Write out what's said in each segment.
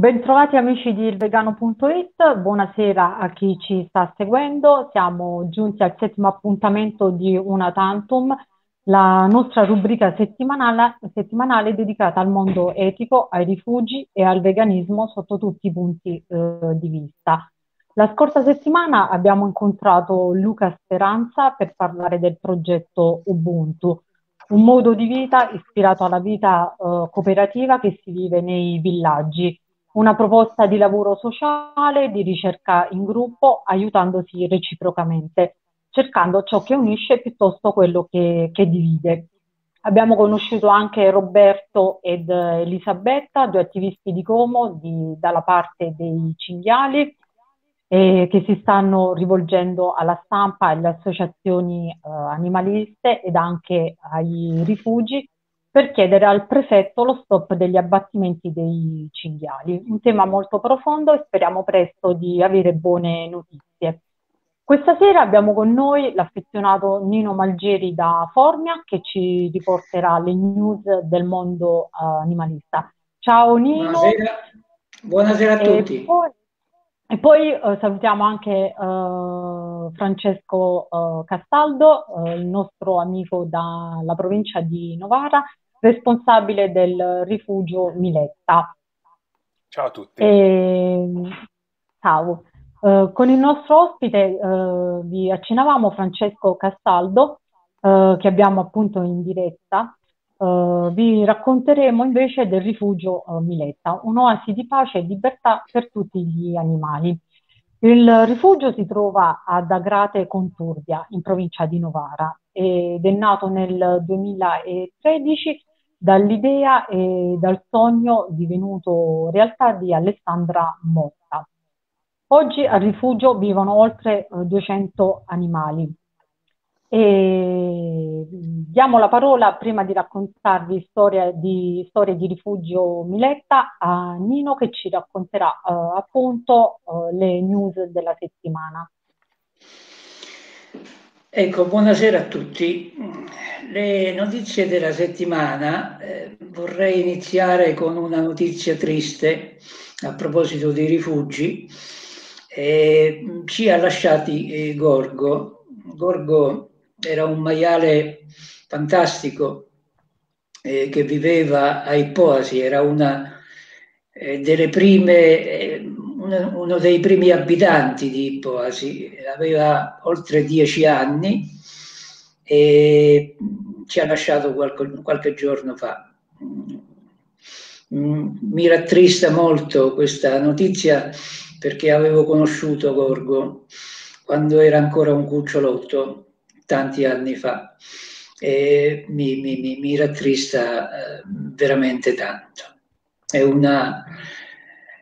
Bentrovati amici di ilvegano.it, buonasera a chi ci sta seguendo, siamo giunti al settimo appuntamento di Una Tantum, la nostra rubrica settimanale, settimanale dedicata al mondo etico, ai rifugi e al veganismo sotto tutti i punti eh, di vista. La scorsa settimana abbiamo incontrato Luca Speranza per parlare del progetto Ubuntu, un modo di vita ispirato alla vita eh, cooperativa che si vive nei villaggi una proposta di lavoro sociale, di ricerca in gruppo, aiutandosi reciprocamente, cercando ciò che unisce piuttosto quello che, che divide. Abbiamo conosciuto anche Roberto ed Elisabetta, due attivisti di Como di, dalla parte dei cinghiali, eh, che si stanno rivolgendo alla stampa e alle associazioni eh, animaliste ed anche ai rifugi per chiedere al prefetto lo stop degli abbattimenti dei cinghiali, un tema molto profondo e speriamo presto di avere buone notizie. Questa sera abbiamo con noi l'affezionato Nino Malgeri da Formia che ci riporterà le news del mondo uh, animalista. Ciao Nino. Buonasera, Buonasera a tutti. Poi, e poi eh, salutiamo anche eh, Francesco eh, Castaldo, eh, il nostro amico dalla provincia di Novara, responsabile del rifugio Miletta. Ciao a tutti. E, ehm, ciao. Eh, con il nostro ospite eh, vi accennavamo Francesco Castaldo, che abbiamo appunto in diretta, eh, vi racconteremo invece del rifugio eh, Miletta, un'oasi di pace e libertà per tutti gli animali. Il rifugio si trova ad Agrate Conturbia, in provincia di Novara, ed è nato nel 2013 dall'idea e dal sogno divenuto realtà di Alessandra Motta. Oggi al rifugio vivono oltre 200 eh, animali, e diamo la parola, prima di raccontarvi storie di, storie di rifugio Miletta, a Nino che ci racconterà eh, appunto eh, le news della settimana. Ecco, buonasera a tutti. Le notizie della settimana eh, vorrei iniziare con una notizia triste a proposito dei rifugi. Eh, ci ha lasciati eh, Gorgo. Gorgo era un maiale fantastico eh, che viveva a Ippoasi, era una, eh, prime, eh, uno, uno dei primi abitanti di Ippoasi, aveva oltre dieci anni e ci ha lasciato qualche, qualche giorno fa. Mm, mi rattrista molto questa notizia perché avevo conosciuto Gorgo quando era ancora un cucciolotto tanti anni fa e mi, mi, mi rattrista eh, veramente tanto. È una,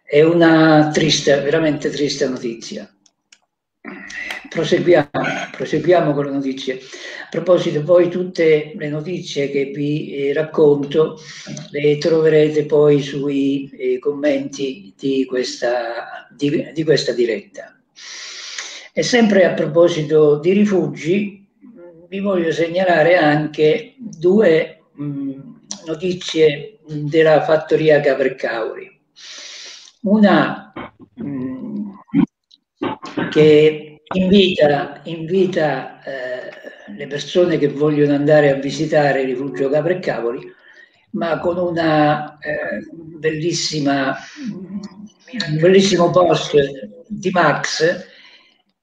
è una triste, veramente triste notizia. Proseguiamo, proseguiamo, con le notizie. A proposito, poi tutte le notizie che vi eh, racconto le troverete poi sui eh, commenti di questa, di, di questa diretta. E sempre a proposito di rifugi, vi voglio segnalare anche due mh, mm, notizie della fattoria Capercauri. Una mh, mm, che invita, invita eh, le persone che vogliono andare a visitare il rifugio Capercauri, ma con una eh, bellissima, un mm, bellissimo post di Max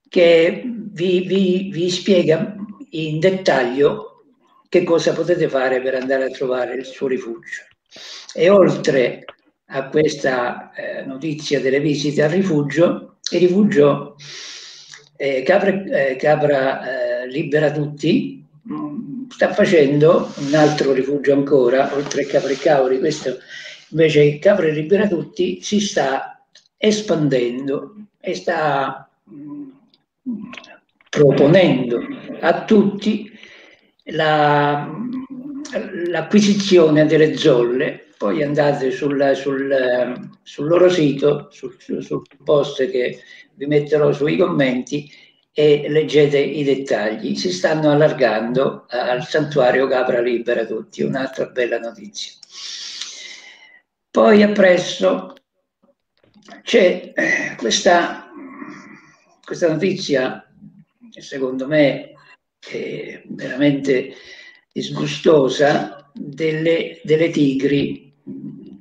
che vi, vi, vi spiega in dettaglio che cosa potete fare per andare a trovare il suo rifugio. E oltre a questa eh, notizia delle visite al rifugio, il rifugio eh, eh Capra, eh, Capra Libera Tutti mh, mm, sta facendo un altro rifugio ancora, oltre a Capra e Cauri, questo invece Capra Libera Tutti si sta espandendo e sta mh, mm, proponendo a tutti la, l'acquisizione delle zolle. Poi andate sul, sul, sul loro sito, sul, sul, post che vi metterò sui commenti e leggete i dettagli. Si stanno allargando eh, al santuario Capra Libera tutti, un'altra bella notizia. Poi appresso c'è questa, questa notizia che secondo me è veramente disgustosa, delle, delle tigri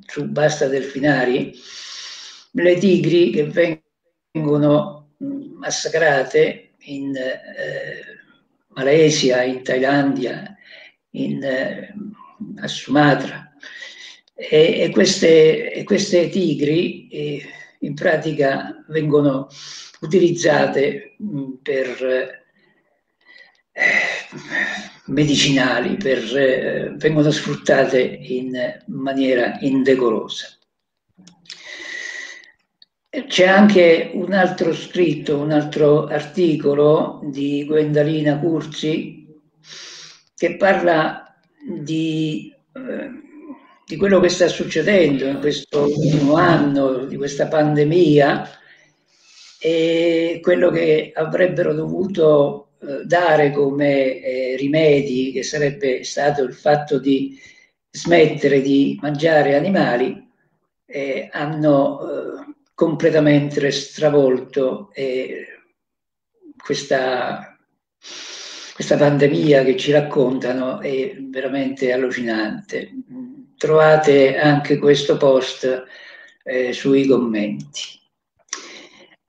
su Basta Delfinari, le tigri che vengono massacrate in eh, Malesia, in Thailandia, in, eh, a Sumatra. E, e, queste, e queste, tigri eh, in pratica vengono utilizzate mm, per eh, medicinali, per, eh, vengono sfruttate in maniera indecorosa. C'è anche un altro scritto, un altro articolo di Gwendalina Curzi che parla di, eh, di quello che sta succedendo in questo ultimo anno, di questa pandemia, e quello che avrebbero dovuto eh, dare come eh, rimedi, che sarebbe stato il fatto di smettere di mangiare animali, eh, hanno eh, completamente stravolto eh, questa, questa pandemia che ci raccontano è veramente allucinante. Trovate anche questo post eh, sui commenti.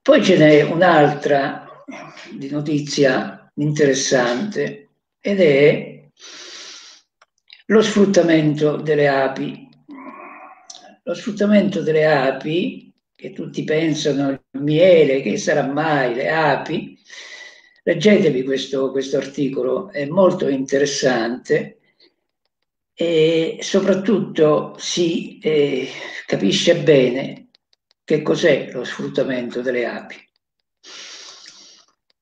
Poi ce n'è un'altra di notizia interessante ed è lo sfruttamento delle api. Lo sfruttamento delle api, che tutti pensano il miele, che sarà mai le api, leggetevi questo, questo articolo, è molto interessante e soprattutto si eh, capisce bene che cos'è lo sfruttamento delle api?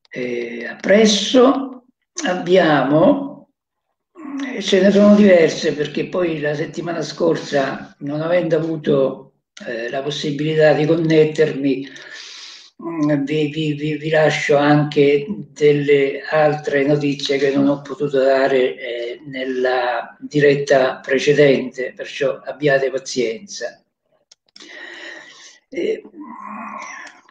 Eh, appresso abbiamo, ce ne sono diverse perché poi la settimana scorsa, non avendo avuto eh, la possibilità di connettermi, mm, vi, vi, vi, vi, lascio anche delle altre notizie che non ho potuto dare eh, nella diretta precedente, perciò abbiate pazienza. Eh,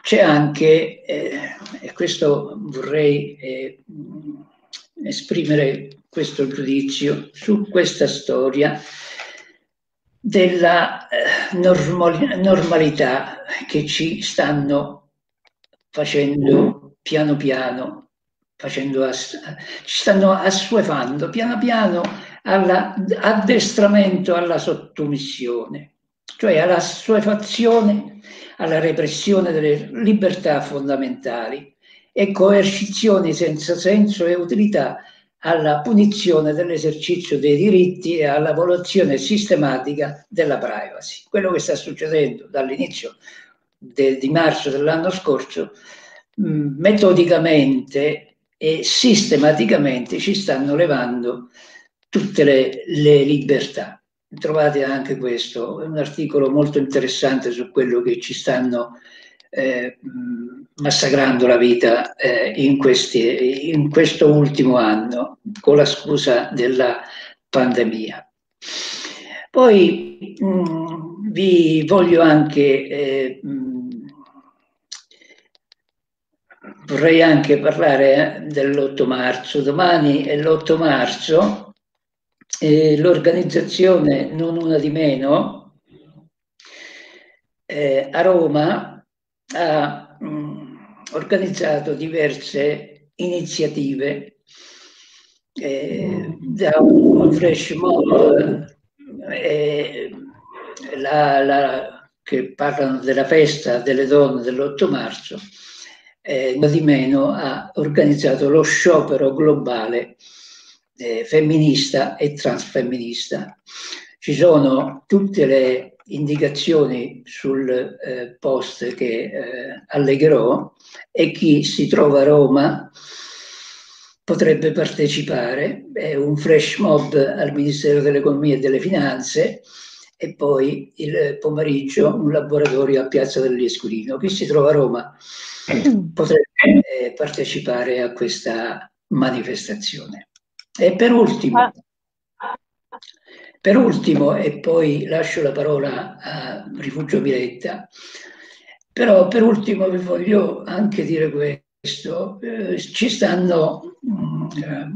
c'è anche, eh, e questo vorrei eh, mm, esprimere questo giudizio su questa storia della eh, normal- normalità che ci stanno facendo piano piano, facendo ass- ci stanno assuefando piano piano all'addestramento alla sottomissione cioè alla assuefazione alla repressione delle libertà fondamentali e coercizioni senza senso e utilità alla punizione dell'esercizio dei diritti e alla violazione sistematica della privacy. Quello che sta succedendo dall'inizio de, di marzo dell'anno scorso, mh, mm, metodicamente e sistematicamente ci stanno levando tutte le, le libertà trovate anche questo, è un articolo molto interessante su quello che ci stanno eh, massacrando la vita eh, in, questi, in questo ultimo anno con la scusa della pandemia. Poi mh, vi voglio anche, eh, mh, vorrei anche parlare dell'8 marzo, domani è l'8 marzo eh, l'organizzazione Non Una di Meno eh, a Roma ha mh, mm, organizzato diverse iniziative, eh, da un, un flash mob eh, la, che parlano della festa delle donne dell'8 marzo, eh, di meno ha organizzato lo sciopero globale eh, femminista e transfemminista. Ci sono tutte le indicazioni sul eh, post che eh, allegherò e chi si trova a Roma potrebbe partecipare. È un flash mob al Ministero dell'Economia e delle Finanze e poi il pomeriggio un laboratorio a Piazza dell'Esculino. Chi si trova a Roma mm. potrebbe eh, partecipare a questa manifestazione. E per ultimo, ah. per ultimo, e poi lascio la parola a Rifugio Miretta, però per ultimo vi voglio anche dire questo, eh, ci stanno mh, mm, eh,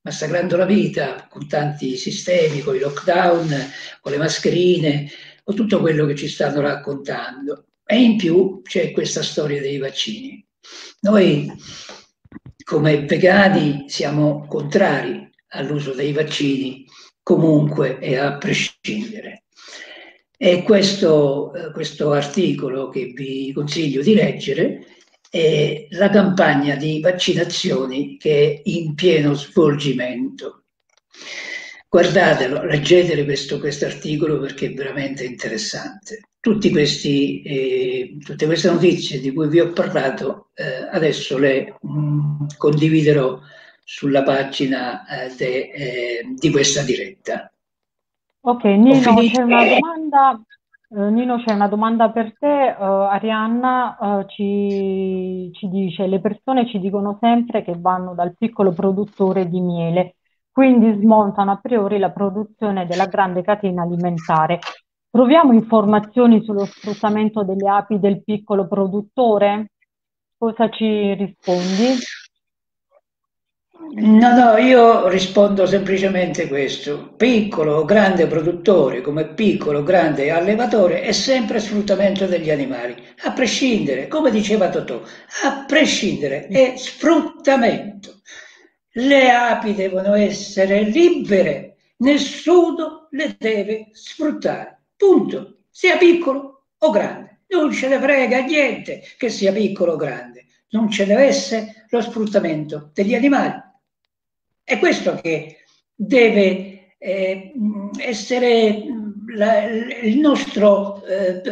massacrando la vita con tanti sistemi, con i lockdown, con le mascherine, con tutto quello che ci stanno raccontando. E in più c'è questa storia dei vaccini. Noi come vegani siamo contrari all'uso dei vaccini comunque e a prescindere. E questo, eh, questo articolo che vi consiglio di leggere è la campagna di vaccinazioni che è in pieno svolgimento. Guardatelo, leggetelo questo articolo perché è veramente interessante questi, eh, tutte queste notizie di cui vi ho parlato eh, adesso le mh, mm, condividerò sulla pagina eh, de, eh, di questa diretta. Ok, Nino, c'è una domanda eh, Nino, c'è una domanda per te. Uh, Arianna uh, ci, ci, dice: le persone ci dicono sempre che vanno dal piccolo produttore di miele, quindi smontano a priori la produzione della grande catena alimentare. Troviamo informazioni sullo sfruttamento delle api del piccolo produttore? Cosa ci rispondi? No, no, io rispondo semplicemente questo. Piccolo o grande produttore, come piccolo o grande allevatore, è sempre sfruttamento degli animali. A prescindere, come diceva Totò, a prescindere è sfruttamento. Le api devono essere libere, nessuno le deve sfruttare. Punto. Sia piccolo o grande. Non ce ne frega niente che sia piccolo o grande. Non ce ne deve essere lo sfruttamento degli animali. È questo che deve eh, essere mm, la, il nostro eh,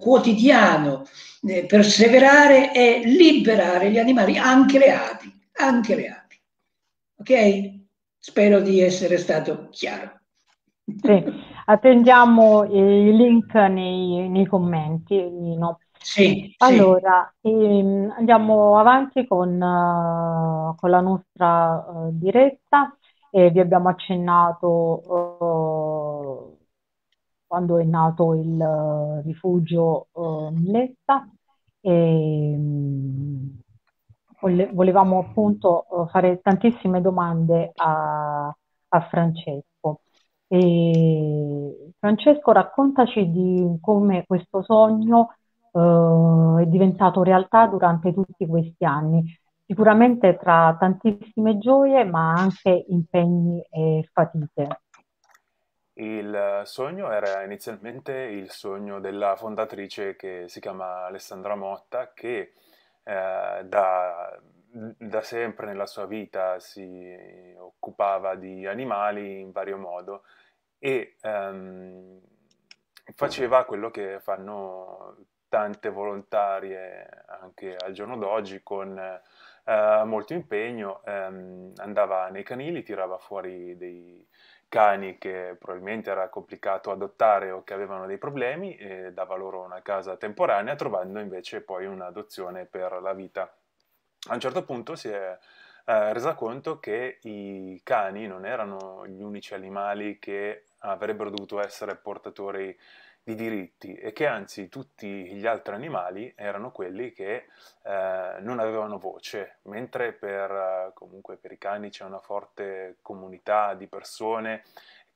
quotidiano eh, perseverare e liberare gli animali, anche le api, anche le api. Ok? Spero di essere stato chiaro. Sì. Attendiamo eh, i link nei, nei commenti, Nino. Sì, allora, sì. Ehm, andiamo avanti con, uh, con la nostra uh, diretta. Eh, vi abbiamo accennato uh, quando è nato il rifugio Milletta. E, um, volevamo appunto fare tantissime domande a, a Francesco. E Francesco, raccontaci di come questo sogno eh, è diventato realtà durante tutti questi anni, sicuramente tra tantissime gioie, ma anche impegni e fatiche. Il sogno era inizialmente il sogno della fondatrice che si chiama Alessandra Motta, che eh, da da sempre nella sua vita si occupava di animali in vario modo e um, faceva quello che fanno tante volontarie anche al giorno d'oggi con uh, molto impegno, um, andava nei canili, tirava fuori dei cani che probabilmente era complicato adottare o che avevano dei problemi e dava loro una casa temporanea trovando invece poi un'adozione per la vita a un certo punto si è eh, resa conto che i cani non erano gli unici animali che avrebbero dovuto essere portatori di diritti e che anzi tutti gli altri animali erano quelli che eh, non avevano voce, mentre per, eh, comunque per i cani c'è una forte comunità di persone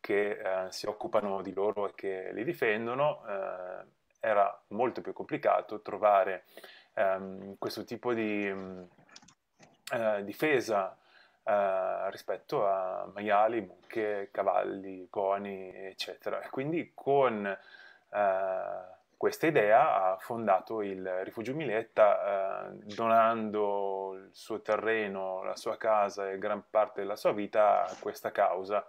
che eh, si occupano di loro e che li difendono, eh, era molto più complicato trovare ehm, questo tipo di mm, eh, difesa eh, rispetto a maiali, mucche, cavalli, coni, eccetera. E quindi con eh, questa idea ha fondato il Rifugio Miletta eh, donando il suo terreno, la sua casa e gran parte della sua vita a questa causa.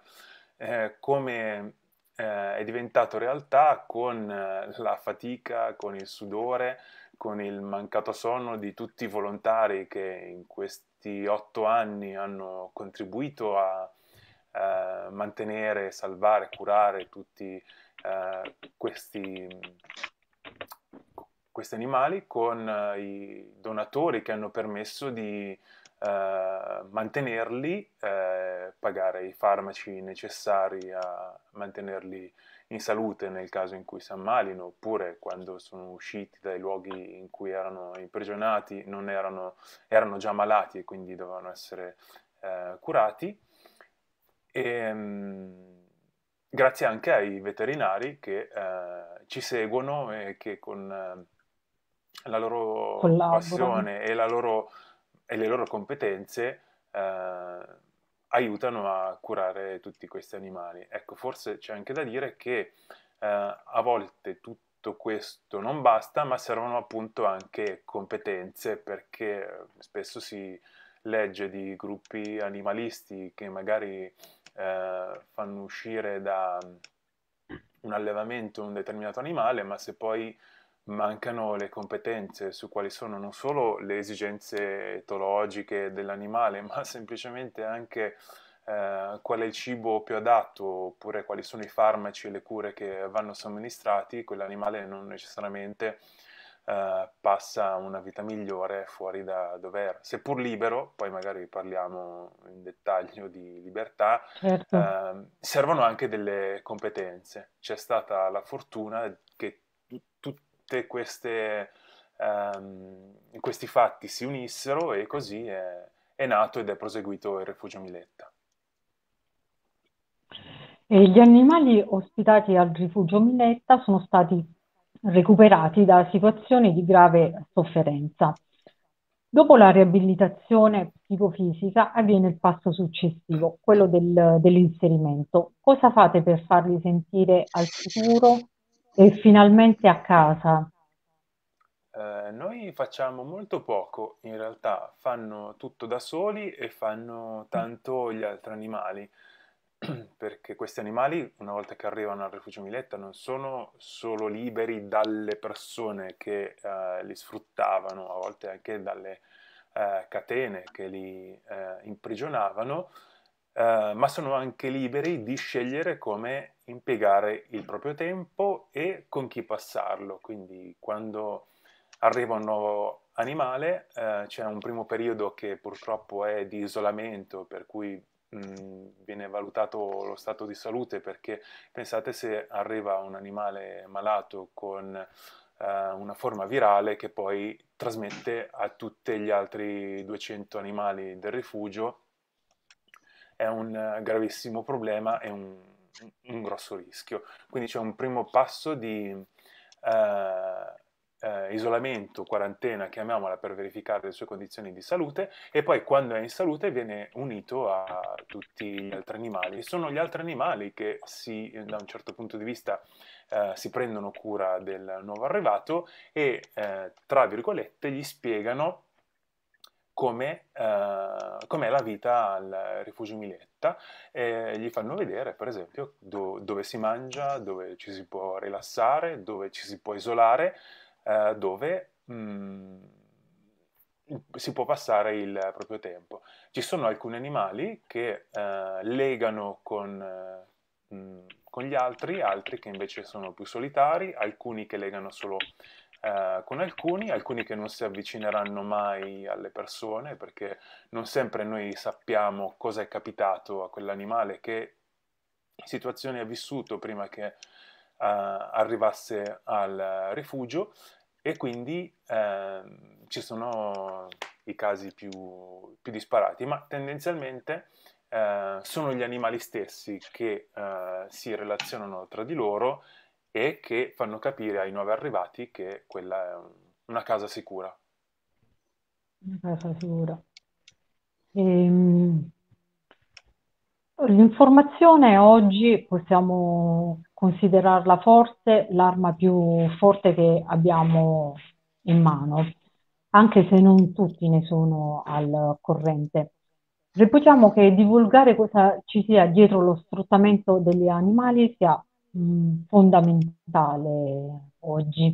Eh, come eh, è diventato realtà con la fatica, con il sudore, con il mancato sonno di tutti i volontari che in questi questi otto anni hanno contribuito a eh, mantenere, salvare, curare tutti eh, questi, questi, animali con eh, i donatori che hanno permesso di eh, mantenerli, eh, pagare i farmaci necessari a mantenerli in salute nel caso in cui si ammalino, oppure quando sono usciti dai luoghi in cui erano imprigionati, erano, erano, già malati e quindi dovevano essere eh, curati. E, ehm, grazie anche ai veterinari che eh, ci seguono e che con eh, la loro Collaborano. passione e, la loro, e, le loro competenze eh, aiutano a curare tutti questi animali. Ecco, forse c'è anche da dire che eh, a volte tutto questo non basta, ma servono appunto anche competenze perché eh, spesso si legge di gruppi animalisti che magari eh, fanno uscire da un allevamento un determinato animale, ma se poi mancano le competenze su quali sono non solo le esigenze etologiche dell'animale, ma semplicemente anche eh, qual è il cibo più adatto, oppure quali sono i farmaci e le cure che vanno somministrati, quell'animale non necessariamente eh, passa una vita migliore fuori da dov'era. Seppur libero, poi magari parliamo in dettaglio di libertà, certo. eh, servono anche delle competenze. C'è stata la fortuna che tutti tutti um, ehm, questi fatti si unissero e così è, è nato ed è proseguito il rifugio Miletta. E gli animali ospitati al rifugio Miletta sono stati recuperati da situazioni di grave sofferenza. Dopo la riabilitazione psicofisica avviene il passo successivo, quello del, dell'inserimento. Cosa fate per farli sentire al sicuro e finalmente a casa. Eh, noi facciamo molto poco, in realtà fanno tutto da soli e fanno tanto gli altri animali, perché questi animali, una volta che arrivano al rifugio Miletta, non sono solo liberi dalle persone che eh, li sfruttavano, a volte anche dalle eh, catene che li eh, imprigionavano, eh, ma sono anche liberi di scegliere come impiegare il proprio tempo e con chi passarlo. Quindi quando arriva un nuovo animale eh, c'è un primo periodo che purtroppo è di isolamento, per cui mh, mm, viene valutato lo stato di salute, perché pensate se arriva un animale malato con eh, una forma virale che poi trasmette a tutti gli altri 200 animali del rifugio è un eh, gravissimo problema e un, un grosso rischio. Quindi c'è un primo passo di uh, uh, isolamento, quarantena, chiamiamola, per verificare le sue condizioni di salute e poi quando è in salute viene unito a tutti gli altri animali. E sono gli altri animali che si, da un certo punto di vista uh, si prendono cura del nuovo arrivato e, tra virgolette, gli spiegano come, eh, com'è la vita al rifugio Miletta e gli fanno vedere per esempio do, dove si mangia, dove ci si può rilassare, dove ci si può isolare, eh, dove mh, mm, si può passare il proprio tempo. Ci sono alcuni animali che eh, legano con, mh, eh, mm, con gli altri, altri che invece sono più solitari, alcuni che legano solo eh, con alcuni, alcuni che non si avvicineranno mai alle persone perché non sempre noi sappiamo cosa è capitato a quell'animale, che situazioni ha vissuto prima che eh, arrivasse al rifugio e quindi eh, ci sono i casi più, più disparati, ma tendenzialmente eh, sono gli animali stessi che eh, si relazionano tra di loro e che fanno capire ai nuovi arrivati che quella è una casa sicura. Una casa sicura. Ehm... L'informazione oggi possiamo considerarla forse l'arma più forte che abbiamo in mano, anche se non tutti ne sono al corrente. Reputiamo che divulgare cosa ci sia dietro lo sfruttamento degli animali sia mh, mm, fondamentale oggi.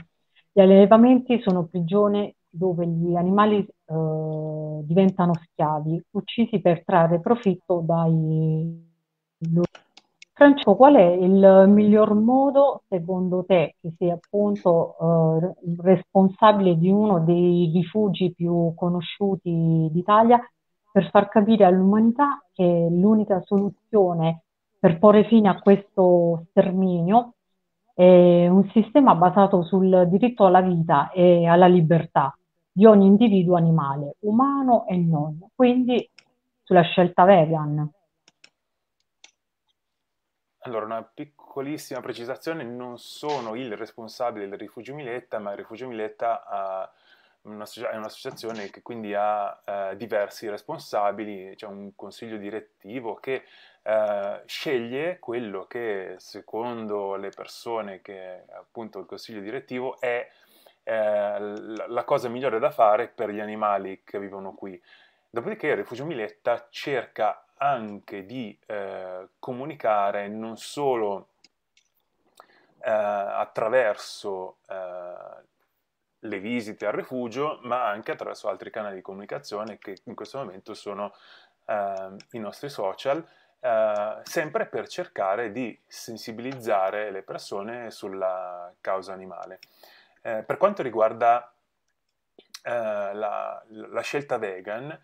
Gli allevamenti sono prigione dove gli animali eh, diventano schiavi, uccisi per trarre profitto dai loro. Francesco, qual è il miglior modo, secondo te, che sei appunto eh, responsabile di uno dei rifugi più conosciuti d'Italia, per far capire all'umanità che l'unica soluzione per porre fine a questo sterminio è un sistema basato sul diritto alla vita e alla libertà di ogni individuo animale, umano e non, quindi sulla scelta vegan. Allora, una piccolissima precisazione, non sono il responsabile del Rifugio Miletta, ma il Rifugio Miletta uh, è un'associazione che quindi ha uh, diversi responsabili, c'è cioè un consiglio direttivo che eh, sceglie quello che secondo le persone che appunto il consiglio direttivo è eh, la cosa migliore da fare per gli animali che vivono qui. Dopodiché il rifugio Miletta cerca anche di eh, comunicare non solo eh, attraverso eh, le visite al rifugio, ma anche attraverso altri canali di comunicazione che in questo momento sono eh, i nostri social eh, sempre per cercare di sensibilizzare le persone sulla causa animale. Eh, per quanto riguarda eh, la, la, scelta vegan,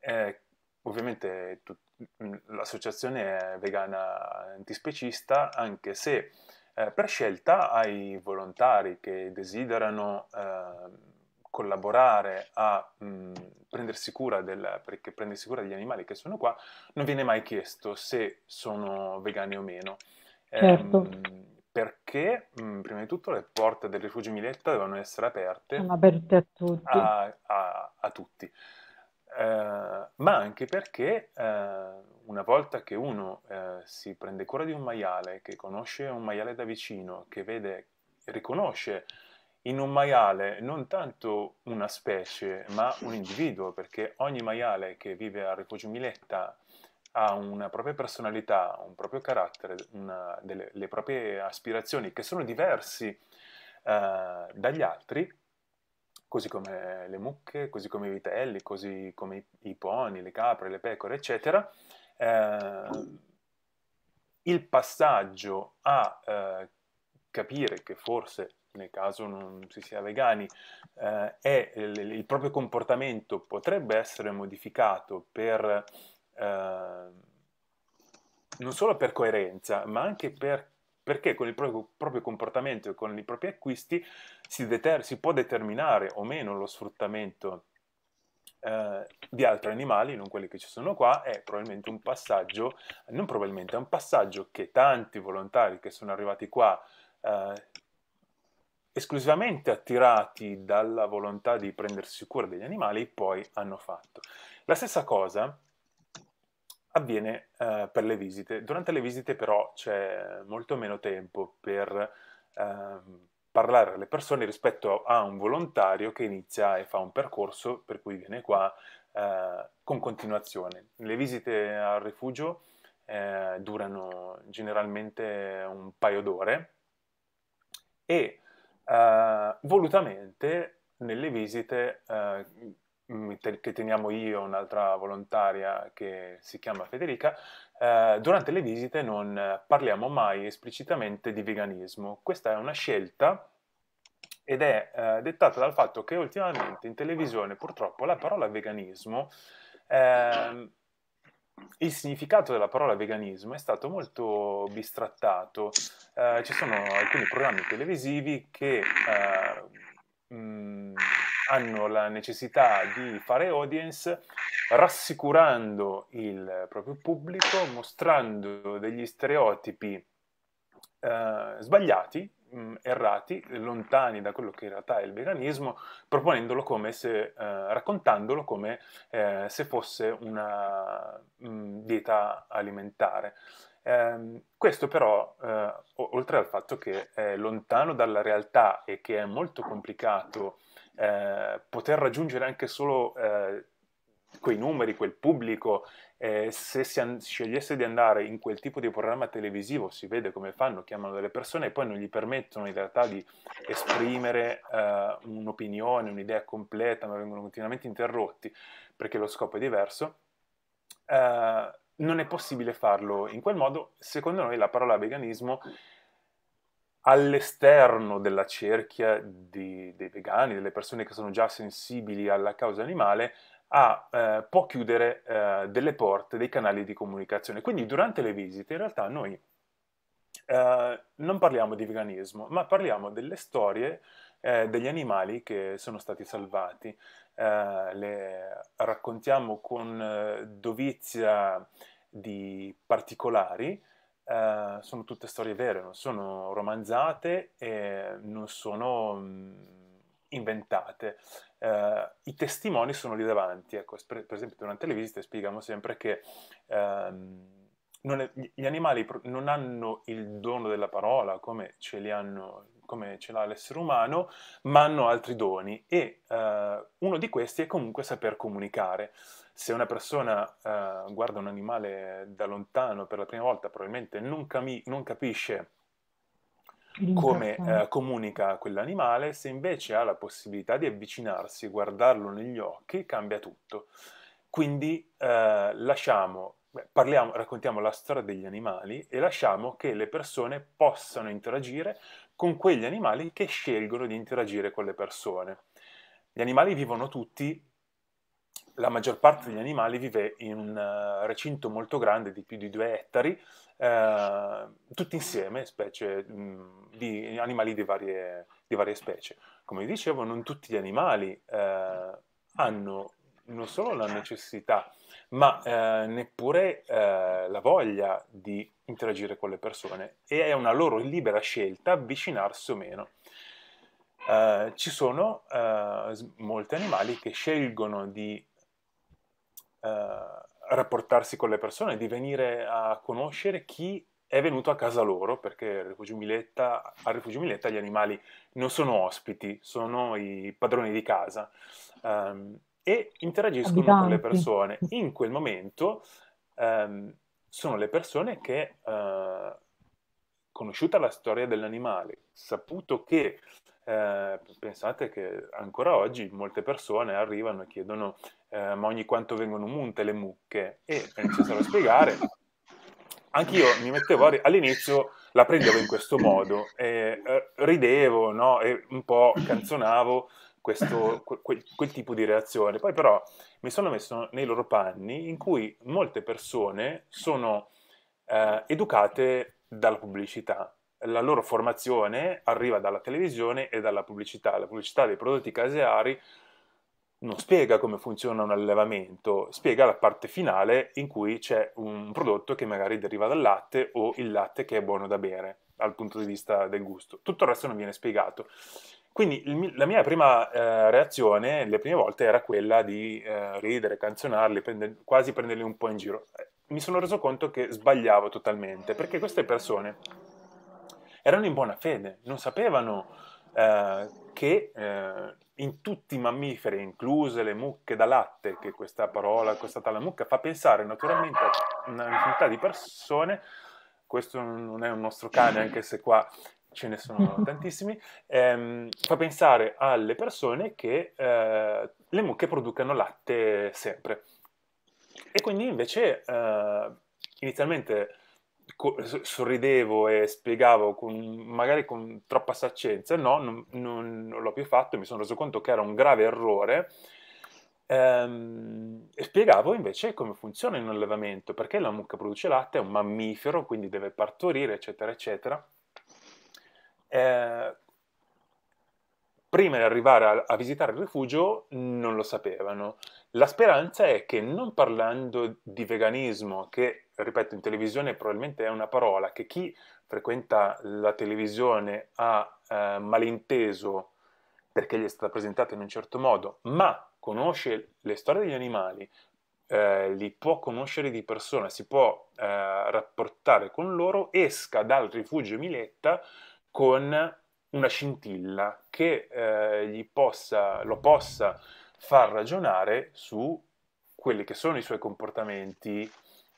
eh, ovviamente tut- mm, l'associazione è vegana antispecista, anche se eh, per scelta ai volontari che desiderano ehm, collaborare a mh, prendersi, cura del, prendersi cura degli animali che sono qua, non viene mai chiesto se sono vegani o meno. Certo. Ehm, perché mh, prima di tutto le porte del rifugio Miletta devono essere aperte, aperte a tutti, a, a, a tutti. Eh, ma anche perché eh, una volta che uno eh, si prende cura di un maiale, che conosce un maiale da vicino, che vede, riconosce in un maiale non tanto una specie, ma un individuo, perché ogni maiale che vive al rifugio Miletta ha una propria personalità, un proprio carattere, una, delle, le proprie aspirazioni che sono diversi eh, dagli altri, così come le mucche, così come i vitelli, così come i, i poni, le capre, le pecore, eccetera. Eh, il passaggio a eh, capire che forse nel caso non si sia vegani, eh, e il, il, proprio comportamento potrebbe essere modificato per, eh, non solo per coerenza, ma anche per, perché con il proprio, proprio, comportamento e con i propri acquisti si, deter, si può determinare o meno lo sfruttamento eh, di altri animali, non quelli che ci sono qua, è probabilmente un passaggio, non probabilmente, è un passaggio che tanti volontari che sono arrivati qua Uh, esclusivamente attirati dalla volontà di prendersi cura degli animali, poi hanno fatto. La stessa cosa avviene eh, per le visite. Durante le visite però c'è molto meno tempo per eh, parlare alle persone rispetto a un volontario che inizia e fa un percorso per cui viene qua eh, con continuazione. Le visite al rifugio eh, durano generalmente un paio d'ore e eh, volutamente nelle visite eh, che teniamo io e un'altra volontaria che si chiama Federica, eh, durante le visite non parliamo mai esplicitamente di veganismo. Questa è una scelta ed è eh, dettata dal fatto che ultimamente in televisione purtroppo la parola veganismo eh, il significato della parola veganismo è stato molto bistrattato. Eh, ci sono alcuni programmi televisivi che eh, mh, mm, hanno la necessità di fare audience rassicurando il proprio pubblico, mostrando degli stereotipi eh, sbagliati mh, errati, lontani da quello che in realtà è il veganismo, proponendolo come se, eh, raccontandolo come eh, se fosse una mh, dieta alimentare. Eh, questo però, eh, oltre al fatto che è lontano dalla realtà e che è molto complicato eh, poter raggiungere anche solo eh, quei numeri, quel pubblico, eh, se si an- scegliesse di andare in quel tipo di programma televisivo, si vede come fanno, chiamano delle persone e poi non gli permettono in realtà di esprimere eh, un'opinione, un'idea completa, ma vengono continuamente interrotti perché lo scopo è diverso. Eh, non è possibile farlo in quel modo, secondo noi la parola veganismo all'esterno della cerchia di, dei vegani, delle persone che sono già sensibili alla causa animale, a, eh, può chiudere eh, delle porte, dei canali di comunicazione. Quindi durante le visite in realtà noi eh, non parliamo di veganismo, ma parliamo delle storie eh, degli animali che sono stati salvati. Eh, le raccontiamo con eh, dovizia di particolari. sono tutte storie vere, non sono romanzate e non sono... Mh, mm, inventate. Eh, I testimoni sono lì davanti, ecco, per, esempio durante le visite spieghiamo sempre che ehm, è, gli animali non hanno il dono della parola come ce, hanno, come ce l'ha l'essere umano, ma hanno altri doni e eh, uno di questi è comunque saper comunicare. Se una persona eh, guarda un animale da lontano per la prima volta probabilmente non, cami- non capisce come eh, eh, comunica quell'animale, se invece ha la possibilità di avvicinarsi, e guardarlo negli occhi, cambia tutto. Quindi eh, lasciamo, parliamo, raccontiamo la storia degli animali e lasciamo che le persone possano interagire con quegli animali che scelgono di interagire con le persone. Gli animali vivono tutti la maggior parte degli animali vive in un eh, recinto molto grande di più di due ettari, eh, tutti insieme, specie mh, mm, di animali di varie, di varie, specie. Come dicevo, non tutti gli animali eh, hanno non solo la necessità, ma eh, neppure eh, la voglia di interagire con le persone e è una loro libera scelta avvicinarsi o meno. Uh, ci sono uh, molti animali che scelgono di eh, rapportarsi con le persone, di venire a conoscere chi è venuto a casa loro, perché rifugio al rifugio Miletta gli animali non sono ospiti, sono i padroni di casa um, e interagiscono Abitanti. con le persone. In quel momento um, sono le persone che, uh, conosciuta la storia dell'animale, saputo che, uh, pensate che ancora oggi molte persone arrivano e chiedono eh, ma ogni quanto vengono munte le mucche e è necessario spiegare. Anch'io mi mettevo ri- all'inizio, la prendevo in questo modo, e, eh, ridevo no? e un po' canzonavo questo, quel, quel tipo di reazione. Poi però mi sono messo nei loro panni in cui molte persone sono eh, educate dalla pubblicità. La loro formazione arriva dalla televisione e dalla pubblicità, la pubblicità dei prodotti caseari non spiega come funziona un allevamento, spiega la parte finale in cui c'è un prodotto che magari deriva dal latte o il latte che è buono da bere dal punto di vista del gusto. Tutto il resto non viene spiegato. Quindi il, la mia prima eh, reazione, le prime volte, era quella di eh, ridere, canzonarli, prender, quasi prenderli un po' in giro. Eh, mi sono reso conto che sbagliavo totalmente, perché queste persone erano in buona fede, non sapevano eh, che eh, in tutti i mammiferi, incluse le mucche da latte, che questa parola, questa tale mucca, fa pensare naturalmente a una quantità di persone, questo non è un nostro cane, anche se qua ce ne sono tantissimi, ehm, fa pensare alle persone che eh, le mucche producano latte sempre. E quindi invece eh, inizialmente sorridevo e spiegavo con, magari con troppa saccenza, no, non, non, non l'ho più fatto, mi sono reso conto che era un grave errore. Ehm, e spiegavo invece come funziona in un allevamento, perché la mucca produce latte, è un mammifero, quindi deve partorire, eccetera, eccetera. Eh, prima di arrivare a, a visitare il rifugio non lo sapevano. La speranza è che non parlando di veganismo, che ripeto in televisione probabilmente è una parola che chi frequenta la televisione ha eh, malinteso perché gli è stata presentata in un certo modo, ma conosce le storie degli animali, eh, li può conoscere di persona, si può eh, rapportare con loro, esca dal rifugio Miletta con una scintilla che eh, possa, lo possa far ragionare su quelli che sono i suoi comportamenti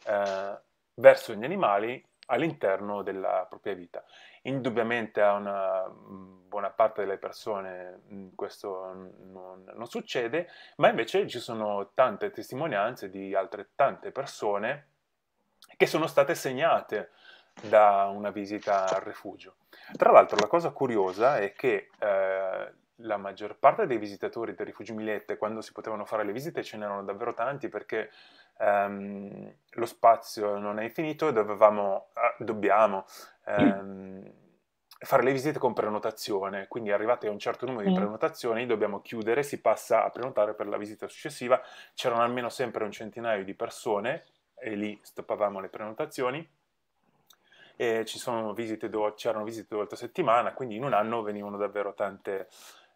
eh, verso gli animali all'interno della propria vita. Indubbiamente a una mm, buona parte delle persone mm, questo non, non, succede, ma invece ci sono tante testimonianze di altrettante persone che sono state segnate da una visita al rifugio. Tra l'altro la cosa curiosa è che eh, la maggior parte dei visitatori del rifugio Milette, quando si potevano fare le visite, ce n'erano davvero tanti perché ehm, lo spazio non è infinito e dovevamo, eh, dobbiamo ehm, fare le visite con prenotazione. Quindi arrivati a un certo numero di prenotazioni dobbiamo chiudere, si passa a prenotare per la visita successiva. C'erano almeno sempre un centinaio di persone e lì stoppavamo le prenotazioni. E ci sono visite do- c'erano visite due volte a settimana, quindi in un anno venivano davvero tante,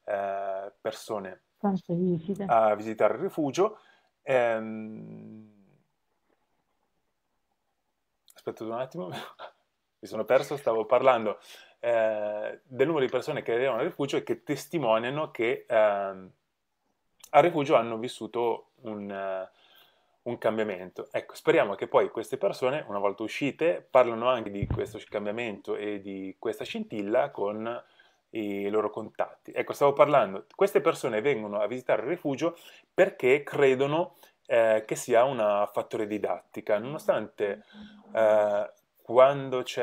eh, persone a visitare il rifugio. Ehm... Aspetta un attimo, mi sono perso, stavo parlando eh, del numero di persone che arrivano al rifugio e che testimoniano che eh, al rifugio hanno vissuto un, uh, un, cambiamento. Ecco, speriamo che poi queste persone, una volta uscite, parlano anche di questo cambiamento e di questa scintilla con i loro contatti. Ecco, stavo parlando, queste persone vengono a visitare il rifugio perché credono eh, che sia una fattore didattica, nonostante eh, quando ci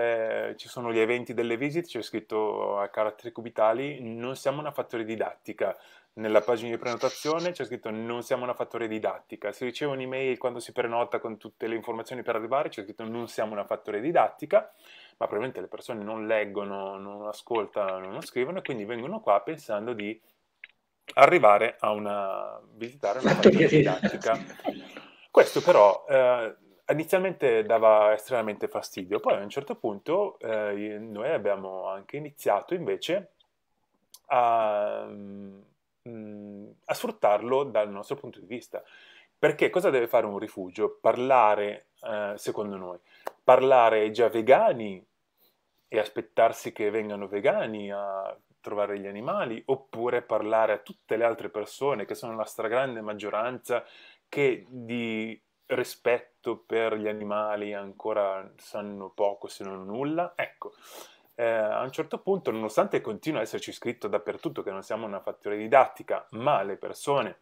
sono gli eventi delle visite, c'è scritto a caratteri cubitali, non siamo una fattore didattica. Nella pagina di prenotazione c'è scritto non siamo una fattore didattica. Si riceve un'email quando si prenota con tutte le informazioni per arrivare, c'è scritto non siamo una fattore didattica ma probabilmente le persone non leggono, non ascoltano, non scrivono e quindi vengono qua pensando di arrivare a una visitare una pagina didattica. Questo però eh, inizialmente dava estremamente fastidio, poi a un certo punto eh, noi abbiamo anche iniziato invece a, mm, mm, a sfruttarlo dal nostro punto di vista. Perché cosa deve fare un rifugio? Parlare, eh, secondo noi, parlare già vegani e aspettarsi che vengano vegani a trovare gli animali, oppure parlare a tutte le altre persone, che sono la stragrande maggioranza, che di rispetto per gli animali ancora sanno poco se non nulla. Ecco, eh, a un certo punto, nonostante continua a esserci scritto dappertutto che non siamo una fattoria didattica, ma le persone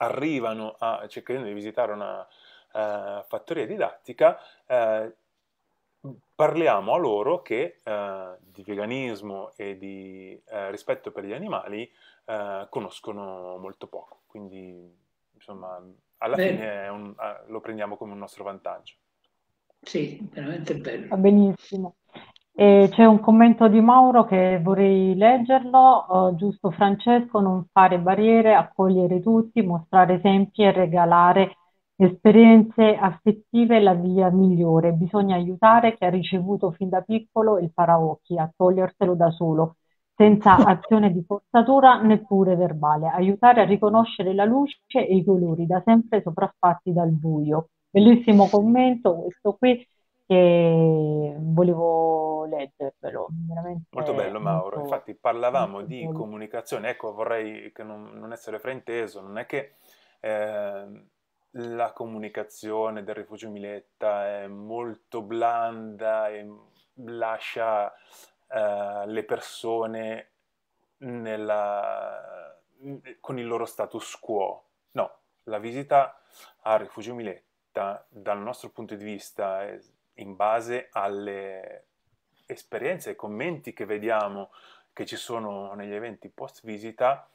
arrivano a cercare di visitare una uh, fattoria didattica, uh, parliamo a loro che eh, di veganismo e di eh, rispetto per gli animali eh, conoscono molto poco, quindi insomma alla Bene. fine un, ah, lo prendiamo come un nostro vantaggio. Sì, veramente bello. benissimo. E c'è un commento di Mauro che vorrei leggerlo, oh, giusto Francesco, non fare barriere, accogliere tutti, mostrare esempi e regalare Esperienze affettive la via migliore, bisogna aiutare chi ha ricevuto fin da piccolo il paraocchi a toglierselo da solo, senza azione di forzatura neppure verbale, aiutare a riconoscere la luce e i colori, da sempre sopraffatti dal buio. Bellissimo commento questo qui che volevo leggervelo. molto bello Mauro, infatti parlavamo di bello. comunicazione, ecco vorrei non, non, essere frainteso, non è che... Eh, la comunicazione del rifugio Miletta è molto blanda e lascia uh, le persone nella, con il loro status quo. No, la visita al rifugio Miletta, dal nostro punto di vista, in base alle esperienze e commenti che vediamo che ci sono negli eventi post visita,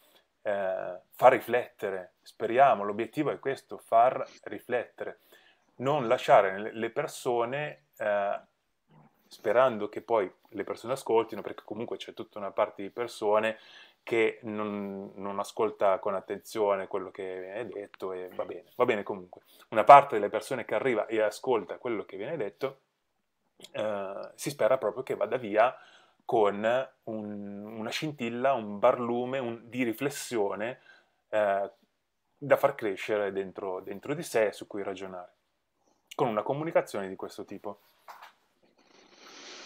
eh, fa riflettere, speriamo, l'obiettivo è questo, far riflettere, non lasciare le persone, eh, sperando che poi le persone ascoltino, perché comunque c'è tutta una parte di persone che non, non, ascolta con attenzione quello che viene detto e va bene, va bene comunque. Una parte delle persone che arriva e ascolta quello che viene detto eh, si spera proprio che vada via con un, una scintilla, un barlume un, di riflessione eh, da far crescere dentro, dentro di sé e su cui ragionare, con una comunicazione di questo tipo.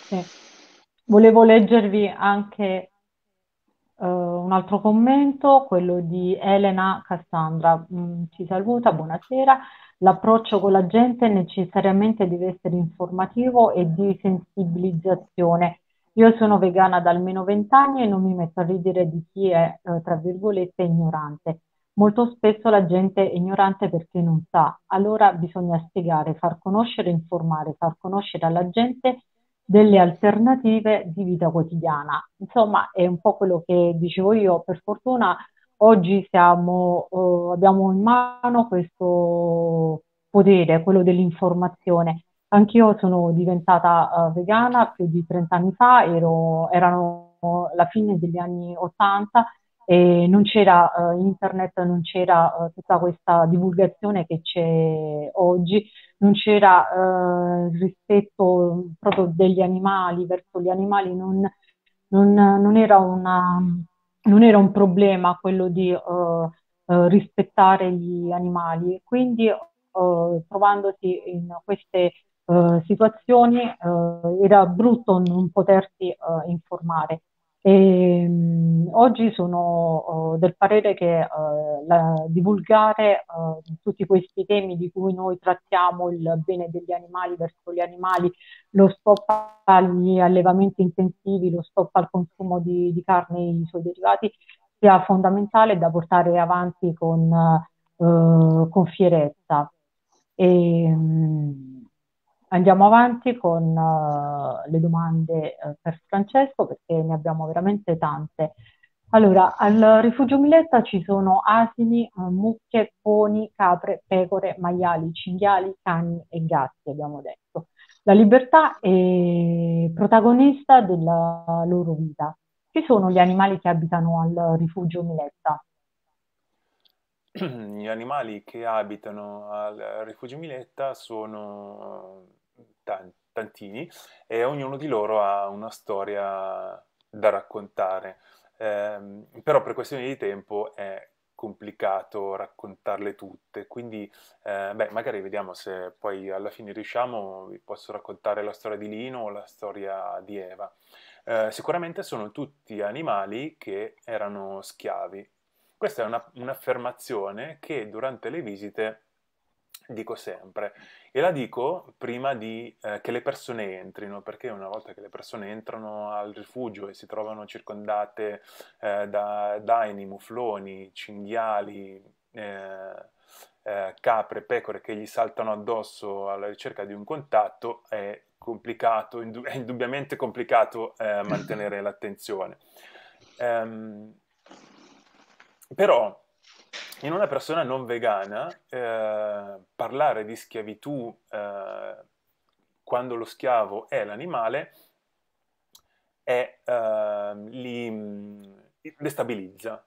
Sì. Volevo leggervi anche uh, un altro commento, quello di Elena Cassandra. Mm, ci saluta, buonasera. L'approccio con la gente necessariamente deve essere informativo e di sensibilizzazione io sono vegana da almeno vent'anni e non mi metto a ridere di chi è, eh, tra virgolette, ignorante. Molto spesso la gente è ignorante perché non sa. Allora bisogna spiegare, far conoscere, informare, far conoscere alla gente delle alternative di vita quotidiana. Insomma, è un po' quello che dicevo io. Per fortuna oggi siamo, eh, abbiamo in mano questo potere, quello dell'informazione. Anch'io sono diventata uh, vegana più di 30 anni fa, ero, erano la fine degli anni 80 e non c'era uh, internet, non c'era uh, tutta questa divulgazione che c'è oggi, non c'era il rispetto proprio degli animali, verso gli animali, non, non, non, era, una, non era, un problema quello di rispettare gli animali. Quindi trovandosi in queste eh, situazioni eh, era brutto non potersi eh, informare. E, ehm, mh, oggi sono eh, del parere che eh, la, divulgare tutti questi temi di cui noi trattiamo il bene degli animali verso gli animali, lo stop agli allevamenti intensivi, lo stop al consumo di, di carne e i suoi derivati, sia fondamentale da portare avanti con, con fierezza. E, ehm, mh, Andiamo avanti con uh, le domande uh, per Francesco perché ne abbiamo veramente tante. Allora, al rifugio Miletta ci sono asini, eh, mucche, poni, capre, pecore, maiali, cinghiali, cani e gatti, abbiamo detto. La libertà è protagonista della loro vita. Chi sono gli animali che abitano al rifugio Miletta? gli animali che abitano al rifugio Miletta sono eh, tantini e ognuno di loro ha una storia da raccontare. Eh, però per questioni di tempo è complicato raccontarle tutte, quindi eh, beh, magari vediamo se poi alla fine riusciamo, vi posso raccontare la storia di Lino o la storia di Eva. Eh, sicuramente sono tutti animali che erano schiavi, questa è una, un'affermazione che durante le visite dico sempre e la dico prima di, eh, che le persone entrino, perché una volta che le persone entrano al rifugio e si trovano circondate eh, da daini, mufloni, cinghiali, eh, eh capre, pecore che gli saltano addosso alla ricerca di un contatto, è complicato, è indubbiamente complicato eh, mantenere l'attenzione. Um, però in una persona non vegana eh, parlare di schiavitù eh, quando lo schiavo è l'animale è, ehm, eh, li destabilizza.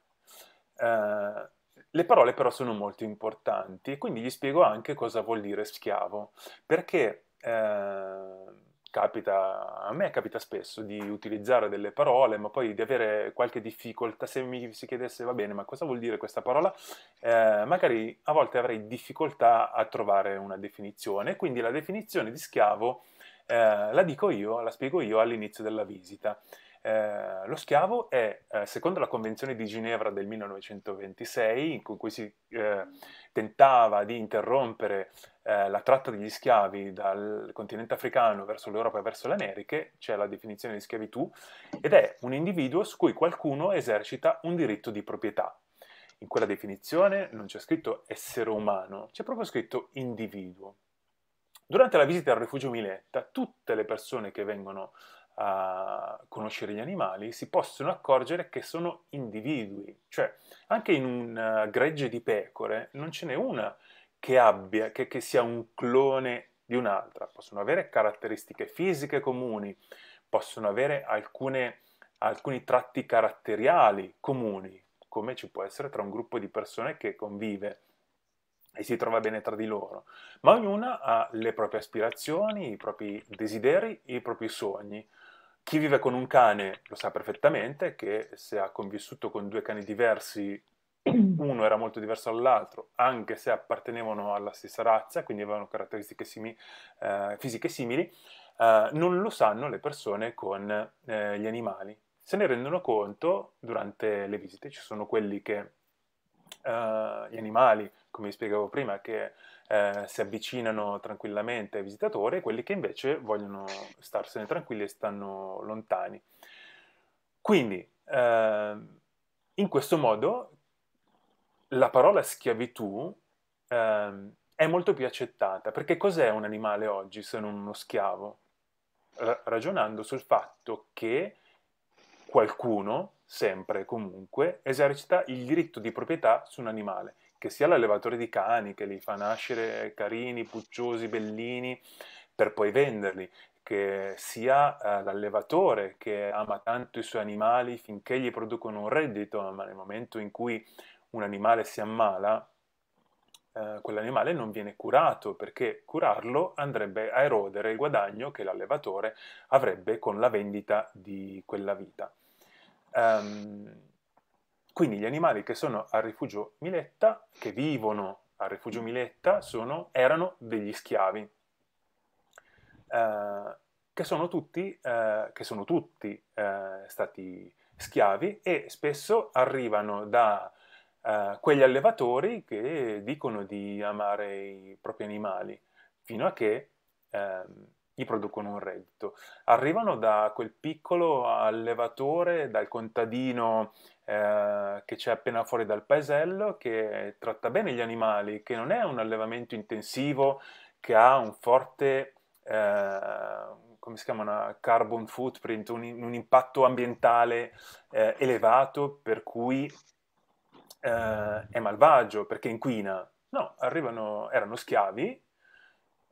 le parole però sono molto importanti, e quindi gli spiego anche cosa vuol dire schiavo, perché ehm, capita, a me capita spesso di utilizzare delle parole, ma poi di avere qualche difficoltà. Se mi si chiedesse, va bene, ma cosa vuol dire questa parola? Eh, magari a volte avrei difficoltà a trovare una definizione. Quindi la definizione di schiavo eh, la dico io, la spiego io all'inizio della visita. Eh, lo schiavo è, eh, secondo la Convenzione di Ginevra del 1926, con cui si eh, tentava di interrompere eh, la tratta degli schiavi dal continente africano verso l'Europa e verso le Americhe, c'è la definizione di schiavitù, ed è un individuo su cui qualcuno esercita un diritto di proprietà. In quella definizione non c'è scritto essere umano, c'è proprio scritto individuo. Durante la visita al rifugio Miletta, tutte le persone che vengono eh, a conoscere gli animali, si possono accorgere che sono individui, cioè anche in un eh, gregge di pecore non ce n'è una che abbia, che, che sia un clone di un'altra, possono avere caratteristiche fisiche comuni, possono avere alcune, alcuni tratti caratteriali comuni, come ci può essere tra un gruppo di persone che convive e si trova bene tra di loro, ma ognuna ha le proprie aspirazioni, i propri desideri, i propri sogni. Chi vive con un cane lo sa perfettamente che se ha convissuto con due cani diversi, uno era molto diverso dall'altro, anche se appartenevano alla stessa razza, quindi avevano caratteristiche simi, eh, fisiche simili, eh, non lo sanno le persone con eh, gli animali. Se ne rendono conto durante le visite, ci sono quelli che eh, gli animali, come vi spiegavo prima, che eh, si avvicinano tranquillamente ai visitatori e quelli che invece vogliono starsene tranquilli e stanno lontani. Quindi, eh, in questo modo, la parola schiavitù eh, è molto più accettata, perché cos'è un animale oggi se non uno schiavo? ragionando sul fatto che qualcuno, sempre e comunque, esercita il diritto di proprietà su un animale che sia l'allevatore di cani che li fa nascere carini, pucciosi, bellini per poi venderli, che sia eh, l'allevatore che ama tanto i suoi animali finché gli producono un reddito, ma nel momento in cui un animale si ammala, eh, quell'animale non viene curato perché curarlo andrebbe a erodere il guadagno che l'allevatore avrebbe con la vendita di quella vita. Um, quindi gli animali che sono al rifugio Miletta, che vivono al rifugio Miletta, sono, erano degli schiavi, eh, che sono tutti, eh, che sono tutti eh, stati schiavi e spesso arrivano da eh, quegli allevatori che dicono di amare i propri animali, fino a che ehm, gli producono un reddito. Arrivano da quel piccolo allevatore, dal contadino eh, che c'è appena fuori dal paesello, che tratta bene gli animali, che non è un allevamento intensivo, che ha un forte... Eh, come si chiama, una carbon footprint, un, un impatto ambientale eh, elevato per cui eh, è malvagio, perché inquina. No, arrivano, erano schiavi,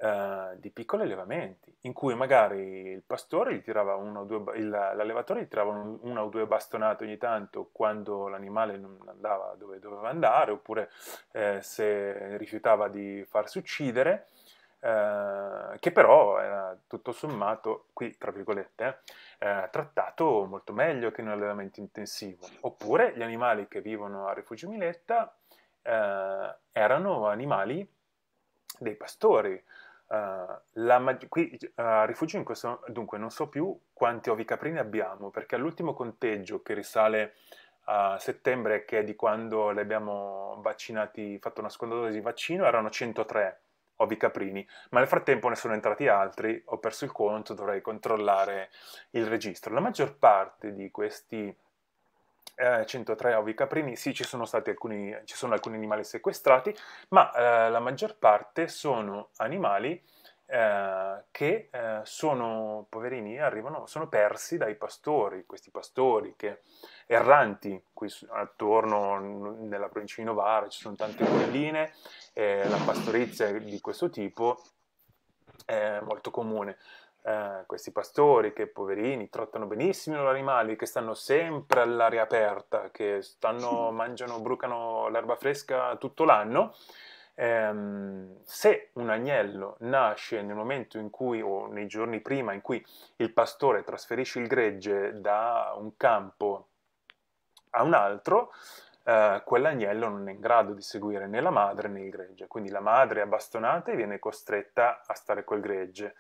eh, di piccoli allevamenti, in cui magari il pastore gli tirava uno o due, il, l'allevatore gli tirava una o due bastonate ogni tanto quando l'animale non andava dove doveva andare, oppure eh, se rifiutava di farsi uccidere, eh, che però era tutto sommato, qui tra virgolette, eh, eh trattato molto meglio che in un allevamento intensivo. Oppure gli animali che vivono a rifugio Miletta eh, erano animali dei pastori, eh, la, qui a eh, rifugio in questo dunque non so più quanti ovi caprini abbiamo perché all'ultimo conteggio che risale a settembre che è di quando li abbiamo vaccinati fatto una seconda dose di vaccino erano 103 ovi caprini ma nel frattempo ne sono entrati altri ho perso il conto dovrei controllare il registro la maggior parte di questi eh, 103 ovi caprini, sì ci sono stati alcuni, ci sono alcuni animali sequestrati, ma eh, la maggior parte sono animali eh, che eh, sono, poverini, arrivano, sono persi dai pastori, questi pastori che erranti qui attorno nella provincia di Novara, ci sono tante colline, eh, la pastorizia di questo tipo è eh, molto comune. Eh, questi pastori che poverini trattano benissimo gli animali, che stanno sempre all'aria aperta, che stanno, mangiano, brucano l'erba fresca tutto l'anno. Eh, se un agnello nasce nel momento in cui, o nei giorni prima in cui il pastore trasferisce il gregge da un campo a un altro, eh, quell'agnello non è in grado di seguire né la madre né il gregge. Quindi la madre è abbastonata e viene costretta a stare col gregge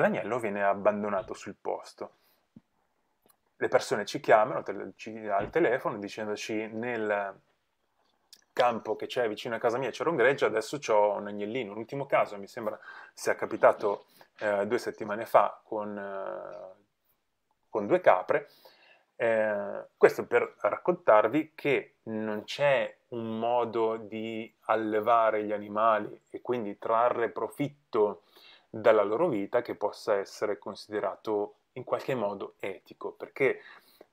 l'agnello viene abbandonato sul posto. Le persone ci chiamano al telefono dicendoci nel campo che c'è vicino a casa mia c'era un greggio, adesso ho un agnellino. L'ultimo caso mi sembra sia capitato eh, due settimane fa con, eh, con due capre. Eh, questo per raccontarvi che non c'è un modo di allevare gli animali e quindi trarre profitto dalla loro vita che possa essere considerato in qualche modo etico, perché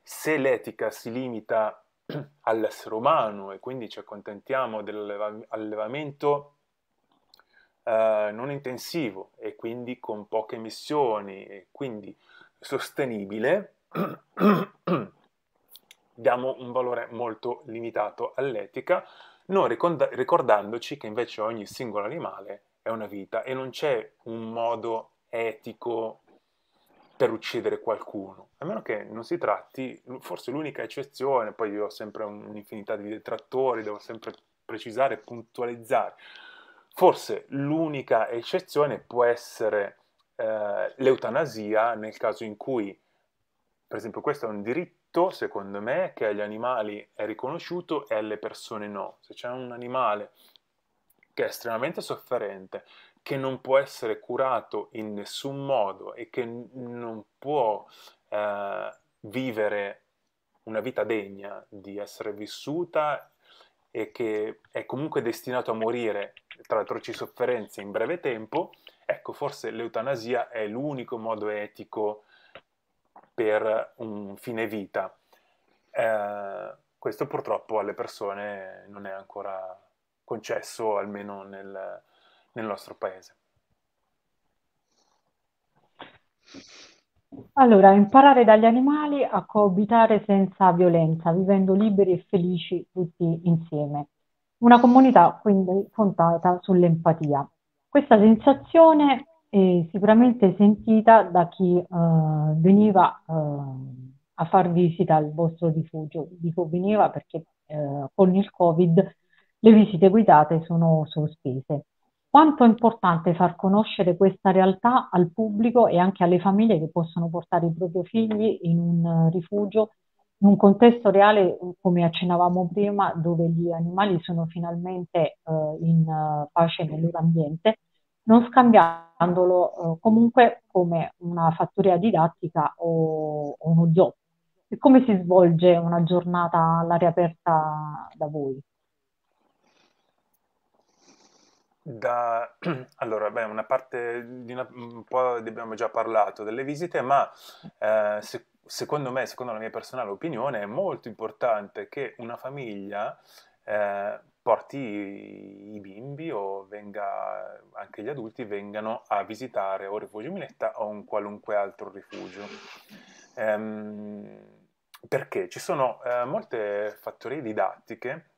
se l'etica si limita all'essere umano e quindi ci accontentiamo dell'allevamento eh, non intensivo e quindi con poche emissioni e quindi sostenibile, diamo un valore molto limitato all'etica, non ricordandoci che invece ogni singolo animale è una vita e non c'è un modo etico per uccidere qualcuno, a meno che non si tratti, forse l'unica eccezione, poi io ho sempre un'infinità di detrattori, devo sempre precisare, e puntualizzare, forse l'unica eccezione può essere eh, l'eutanasia nel caso in cui, per esempio, questo è un diritto secondo me, che agli animali è riconosciuto e alle persone no. Se c'è un animale che è estremamente sofferente, che non può essere curato in nessun modo e che non può eh, vivere una vita degna di essere vissuta e che è comunque destinato a morire tra atroci sofferenze in breve tempo, ecco, forse l'eutanasia è l'unico modo etico per un fine vita. Eh, questo purtroppo alle persone non è ancora concesso almeno nel, nel nostro paese. Allora, imparare dagli animali a coabitare senza violenza, vivendo liberi e felici tutti insieme. Una comunità quindi fondata sull'empatia. Questa sensazione è sicuramente sentita da chi eh, veniva eh, a far visita al vostro rifugio. Dico veniva perché eh, con il Covid le visite guidate sono sospese. Quanto è importante far conoscere questa realtà al pubblico e anche alle famiglie che possono portare i propri figli in un rifugio, in un contesto reale, come accennavamo prima, dove gli animali sono finalmente eh, in eh, pace nel loro ambiente, non scambiandolo eh, comunque come una fattoria didattica o, o uno zoo. E come si svolge una giornata all'aria aperta da voi? Da, allora, beh, una parte di una, un po' abbiamo già parlato delle visite, ma eh, se, secondo me, secondo la mia personale opinione, è molto importante che una famiglia eh, porti i bimbi o venga, anche gli adulti vengano a visitare o Rifugio Minetta o un qualunque altro rifugio. Ehm, perché ci sono eh, molte fattorie didattiche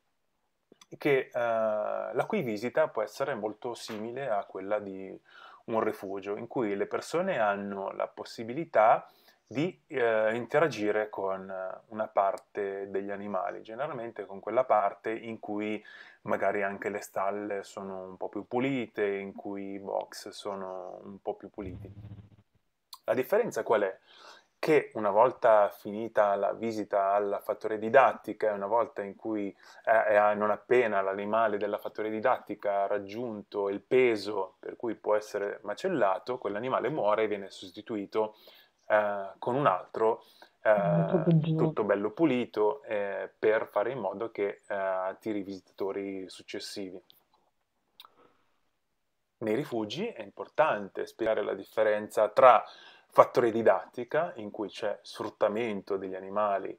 che, eh, la cui visita può essere molto simile a quella di un rifugio, in cui le persone hanno la possibilità di eh, interagire con eh, una parte degli animali, generalmente con quella parte in cui magari anche le stalle sono un po' più pulite, in cui i box sono un po' più puliti. La differenza qual è? che una volta finita la visita alla fattoria didattica e una volta in cui eh, non appena l'animale della fattoria didattica ha raggiunto il peso per cui può essere macellato, quell'animale muore e viene sostituito eh, con un altro eh, tutto bello pulito eh, per fare in modo che eh, attiri i visitatori successivi. Nei rifugi è importante spiegare la differenza tra fattore didattica in cui c'è sfruttamento degli animali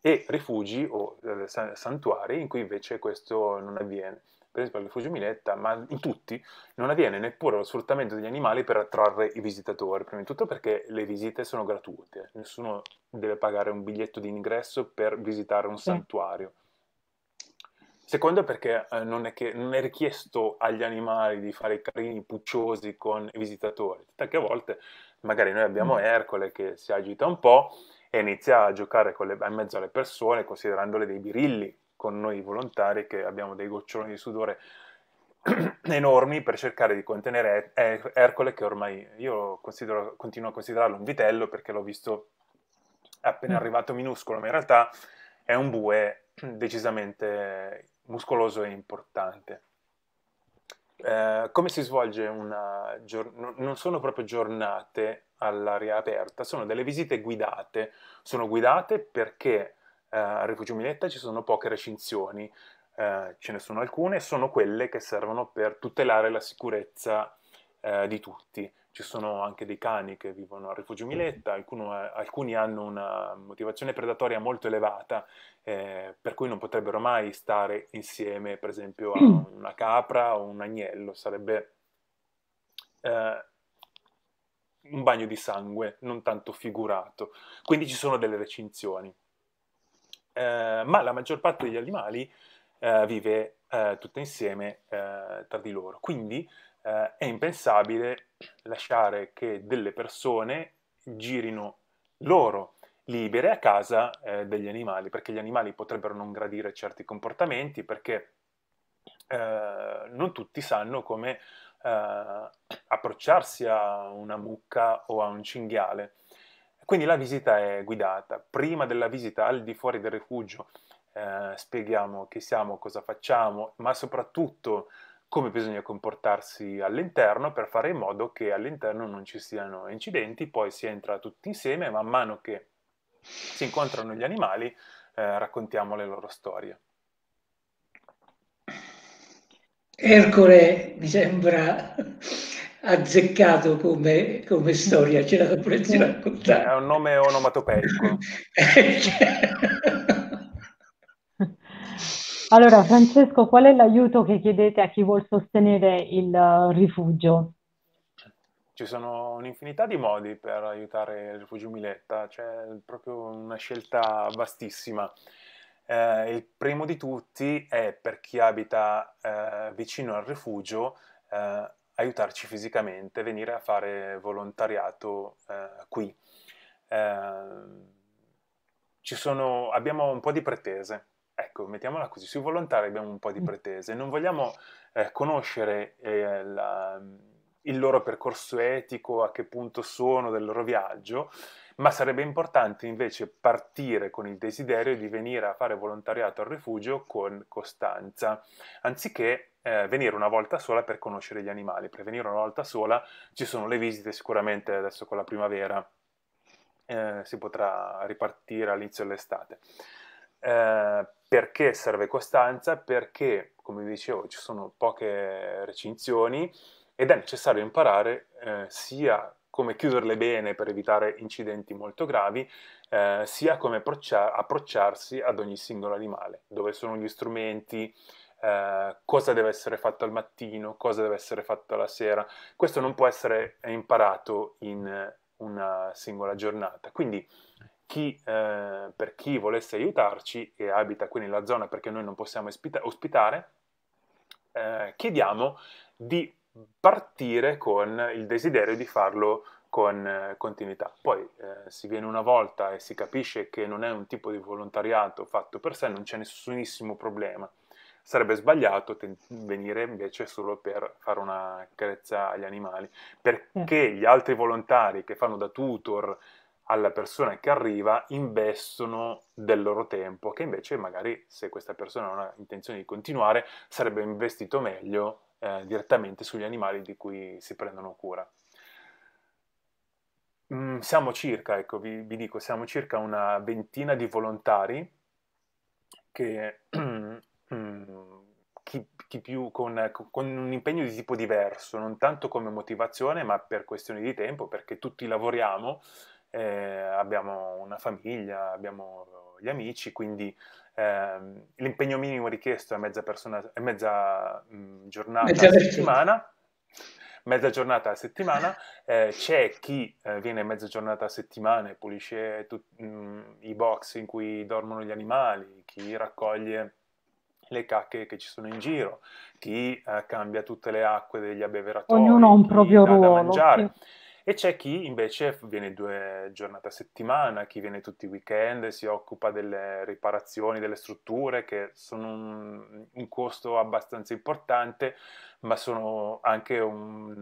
e rifugi o eh, santuari in cui invece questo non avviene. Per esempio al rifugio Miletta, ma in tutti, non avviene neppure lo sfruttamento degli animali per attrarre i visitatori, prima di tutto perché le visite sono gratuite, nessuno deve pagare un biglietto di ingresso per visitare un santuario. Secondo perché eh, non, è che, non, è richiesto agli animali di fare i carini pucciosi con i visitatori, tant'è che a volte magari noi abbiamo mm. Ercole che si agita un po' e inizia a giocare le, in mezzo alle persone, considerandole dei birilli, con noi volontari che abbiamo dei goccioloni di sudore enormi per cercare di contenere er-, er Ercole, che ormai io continuo a considerarlo un vitello perché l'ho visto appena mm. arrivato minuscolo, ma in realtà è un bue decisamente muscoloso e importante. Eh, come si svolge una giornata? Non sono proprio giornate all'aria aperta, sono delle visite guidate. Sono guidate perché eh, al Rifugio Miletta ci sono poche recinzioni, eh, ce ne sono alcune, sono quelle che servono per tutelare la sicurezza eh, di tutti ci sono anche dei cani che vivono al rifugio Miletta, alcuno, alcuni hanno una motivazione predatoria molto elevata, eh, per cui non potrebbero mai stare insieme, per esempio, a una capra o un agnello, sarebbe eh, un bagno di sangue, non tanto figurato. Quindi ci sono delle recinzioni. Eh, ma la maggior parte degli animali eh, vive eh, tutta insieme eh, tra di loro. Quindi eh, è impensabile lasciare che delle persone girino loro libere a casa eh, degli animali, perché gli animali potrebbero non gradire certi comportamenti, perché eh, non tutti sanno come eh, approcciarsi a una mucca o a un cinghiale. Quindi la visita è guidata. Prima della visita al di fuori del rifugio eh, spieghiamo chi siamo, cosa facciamo, ma soprattutto come bisogna comportarsi all'interno per fare in modo che all'interno non ci siano incidenti, poi si entra tutti insieme e man mano che si incontrano gli animali eh, raccontiamo le loro storie. Ercole mi sembra azzeccato come, come storia, ce l'ha pure raccontare. È un nome onomatopeico. Allora, Francesco, qual è l'aiuto che chiedete a chi vuol sostenere il uh, rifugio? Ci sono un'infinità di modi per aiutare il rifugio Miletta, c'è proprio una scelta vastissima. Eh, il primo di tutti è per chi abita eh, vicino al rifugio eh, aiutarci fisicamente, venire a fare volontariato eh, qui. Eh, sono, abbiamo un po' di pretese ecco, mettiamola così, sui volontari abbiamo un po' di mm. pretese, non vogliamo eh, conoscere eh, la, il loro percorso etico, a che punto sono del loro viaggio, ma sarebbe importante invece partire con il desiderio di venire a fare volontariato al rifugio con costanza, anziché eh, venire una volta sola per conoscere gli animali, per venire una volta sola ci sono le visite sicuramente adesso con la primavera. Eh, si potrà ripartire all'inizio dell'estate. Eh, perché serve costanza? Perché, come dicevo, ci sono poche recinzioni ed è necessario imparare eh, sia come chiuderle bene per evitare incidenti molto gravi, eh, sia come approccia- approcciarsi ad ogni singolo animale, dove sono gli strumenti, eh, cosa deve essere fatto al mattino, cosa deve essere fatto alla sera. Questo non può essere imparato in una singola giornata. Quindi chi, eh, per chi volesse aiutarci e abita qui nella zona perché noi non possiamo ospitare, eh, chiediamo di partire con il desiderio di farlo con eh, continuità. Poi eh, si viene una volta e si capisce che non è un tipo di volontariato fatto per sé, non c'è nessunissimo problema. Sarebbe sbagliato venire invece solo per fare una carezza agli animali, perché mm. gli altri volontari che fanno da tutor, alla persona che arriva investono del loro tempo, che invece magari se questa persona non ha intenzione di continuare sarebbe investito meglio eh, direttamente sugli animali di cui si prendono cura. Mm, siamo circa, ecco, vi, vi, dico, siamo circa una ventina di volontari che mm, chi, chi più con, con un impegno di tipo diverso, non tanto come motivazione, ma per questioni di tempo, perché tutti lavoriamo eh, abbiamo una famiglia, abbiamo gli amici, quindi ehm, l'impegno minimo richiesto è mezza, persona, è mezza mh, mm, giornata mezza a settimana. Mezza giornata a settimana, eh, c'è chi eh, viene mezza giornata a settimana e pulisce tut- mh, mm, i box in cui dormono gli animali, chi raccoglie le cacche che ci sono in giro, chi eh, cambia tutte le acque degli abbeverati, ognuno ha un proprio ruolo. Mangiare. Sì e c'è chi invece viene due giornate a settimana, chi viene tutti i weekend, si occupa delle riparazioni delle strutture che sono un, un costo abbastanza importante, ma sono anche un,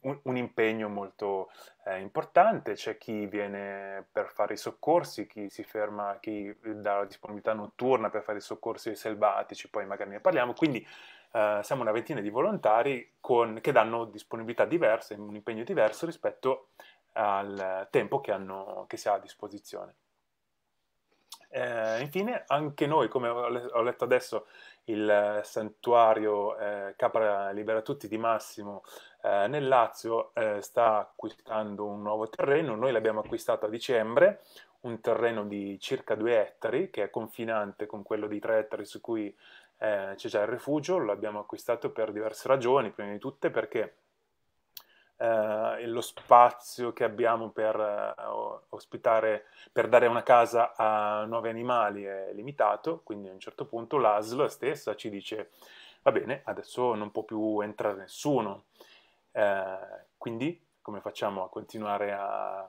un, un impegno molto eh, importante. C'è chi viene per fare i soccorsi, chi si ferma, chi dà la disponibilità notturna per fare i soccorsi selvatici, poi magari ne parliamo. Quindi eh, siamo una ventina di volontari con, che danno disponibilità diverse, un impegno diverso rispetto al tempo che, hanno, che si ha a disposizione. Eh, infine, anche noi, come ho letto adesso, il santuario eh, Capra Libera Tutti di Massimo eh, nel Lazio eh, sta acquistando un nuovo terreno. Noi l'abbiamo acquistato a dicembre, un terreno di circa 2 ettari che è confinante con quello di 3 ettari su cui eh, c'è già il rifugio, l'abbiamo acquistato per diverse ragioni, prima di tutte perché eh, lo spazio che abbiamo per eh, ospitare, per dare una casa a nuovi animali è limitato, quindi a un certo punto l'ASL stessa ci dice va bene, adesso non può più entrare nessuno, eh, quindi come facciamo a continuare a, a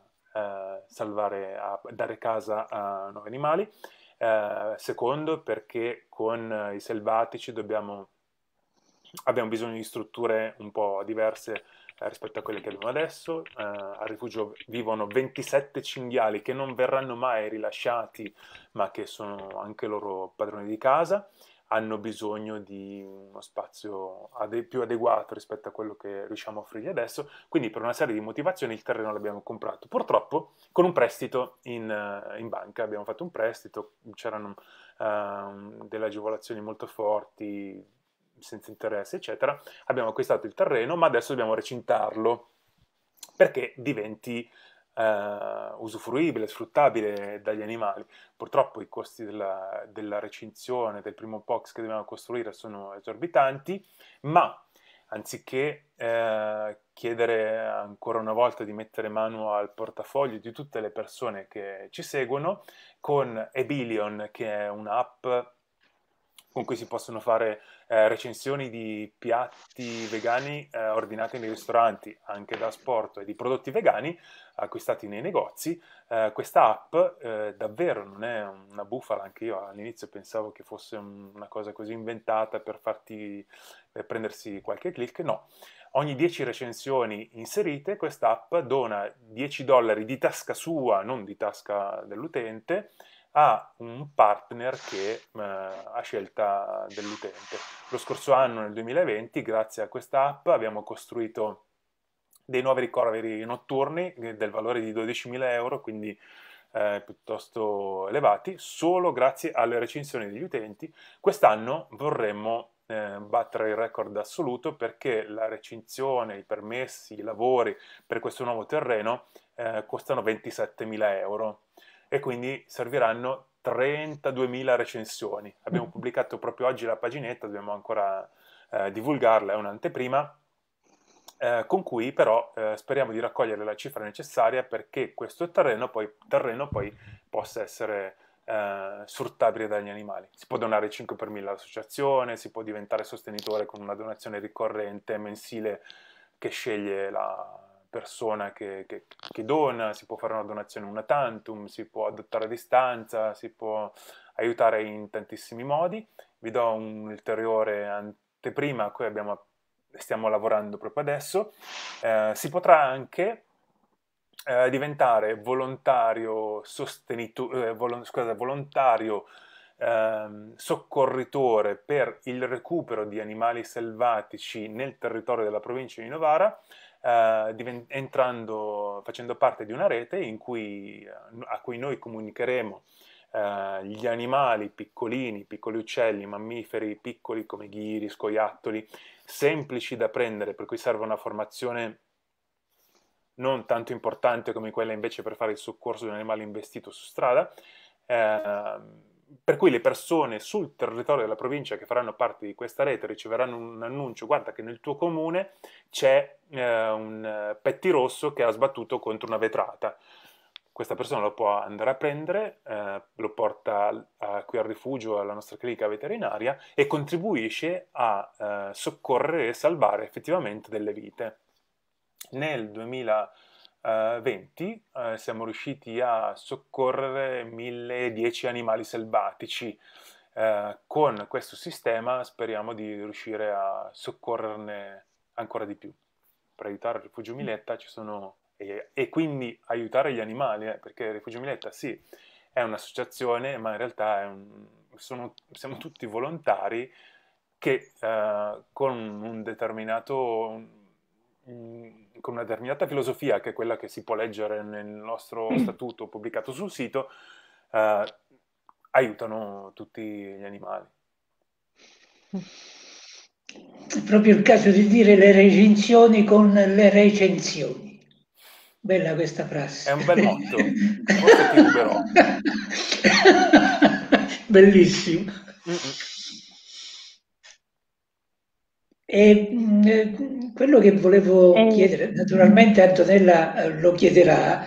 eh, salvare, a dare casa a nuovi animali? Eh, secondo perché con eh, i selvatici dobbiamo, abbiamo bisogno di strutture un po' diverse eh, rispetto a quelle che abbiamo adesso. Eh, al rifugio vivono 27 cinghiali che non verranno mai rilasciati, ma che sono anche loro padroni di casa hanno bisogno di uno spazio ade- più adeguato rispetto a quello che riusciamo a offrirgli adesso, quindi per una serie di motivazioni il terreno l'abbiamo comprato, purtroppo con un prestito in, in banca, abbiamo fatto un prestito, c'erano uh, delle agevolazioni molto forti, senza interesse, eccetera, abbiamo acquistato il terreno, ma adesso dobbiamo recintarlo perché diventi eh, usufruibile, sfruttabile dagli animali. Purtroppo i costi della, della recinzione del primo box che dobbiamo costruire sono esorbitanti, ma anziché eh, chiedere ancora una volta di mettere mano al portafoglio di tutte le persone che ci seguono, con Ebilion, che è un'app con cui si possono fare eh, recensioni di piatti vegani eh, ordinati nei ristoranti, anche da sport, e di prodotti vegani acquistati nei negozi. Eh, questa app eh, davvero non è una bufala, anche io all'inizio pensavo che fosse una cosa così inventata per farti per eh, prendersi qualche click, no. Ogni 10 recensioni inserite, questa app dona 10 dollari di tasca sua, non di tasca dell'utente, a un partner che eh, a scelta dell'utente. Lo scorso anno, nel 2020, grazie a questa app abbiamo costruito dei nuovi ricovery notturni eh, del valore di 12.000 euro, quindi eh, piuttosto elevati, solo grazie alle recensioni degli utenti. Quest'anno vorremmo eh, battere il record assoluto perché la recinzione, i permessi, i lavori per questo nuovo terreno eh, costano 27.000 euro e quindi serviranno 32.000 recensioni. Abbiamo mm. pubblicato proprio oggi la paginetta, dobbiamo ancora eh, divulgarla, è un'anteprima, eh, con cui però eh, speriamo di raccogliere la cifra necessaria perché questo terreno poi, terreno poi possa essere eh, sfruttabile dagli animali. Si può donare 5 per 1000 all'associazione, si può diventare sostenitore con una donazione ricorrente mensile che sceglie la, persona che, che, che, dona, si può fare una donazione una tantum, si può adottare a distanza, si può aiutare in tantissimi modi. Vi do un'ulteriore anteprima a cui abbiamo, stiamo lavorando proprio adesso. Eh, si potrà anche eh, diventare volontario, sostenitore, eh, vol- scusa, volontario ehm, soccorritore per il recupero di animali selvatici nel territorio della provincia di Novara eh, divent- entrando, facendo parte di una rete cui, eh, a cui noi comunicheremo eh, gli animali piccolini, piccoli uccelli, mammiferi piccoli come ghiri, scoiattoli, semplici da prendere, per cui serve una formazione non tanto importante come quella invece per fare il soccorso di un animale investito su strada. Eh, per cui le persone sul territorio della provincia che faranno parte di questa rete riceveranno un annuncio, guarda che nel tuo comune c'è eh, un eh, pettirosso che ha sbattuto contro una vetrata. Questa persona lo può andare a prendere, eh, lo porta a, a, qui al rifugio, alla nostra clinica veterinaria e contribuisce a eh, soccorrere e salvare effettivamente delle vite. Nel 2000 20 uh, eh, eh, siamo riusciti a soccorrere 1010 animali selvatici. Uh, con questo sistema speriamo di riuscire a soccorrerne ancora di più. Per aiutare il rifugio Miletta ci sono... e, e quindi aiutare gli animali, eh, perché il rifugio Miletta sì, è un'associazione, ma in realtà un... sono... siamo tutti volontari che con un determinato con una determinata filosofia, che è quella che si può leggere nel nostro mm. statuto pubblicato sul sito, eh, aiutano tutti gli animali. È proprio il caso di dire le recinzioni con le recensioni. Bella questa frase. È un bel motto. Bellissimo. Mm-mm. E, mh, mm, eh, quello che volevo eh. chiedere, naturalmente Antonella eh, lo chiederà, è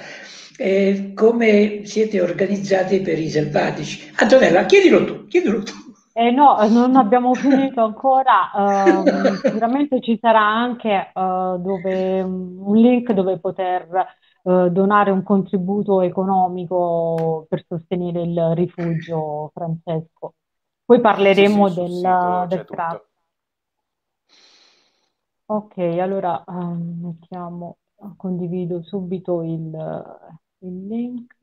eh, come siete organizzati per i selvatici? Antonella, chiedilo tu, chiedilo tu. Eh no, non abbiamo finito ancora, uh, sicuramente ci sarà anche uh, dove, un link dove poter uh, donare un contributo economico per sostenere il rifugio Francesco. Poi parleremo sì, sì, del, sito, del Ok, allora ehm, mettiamo, condivido subito il, il link.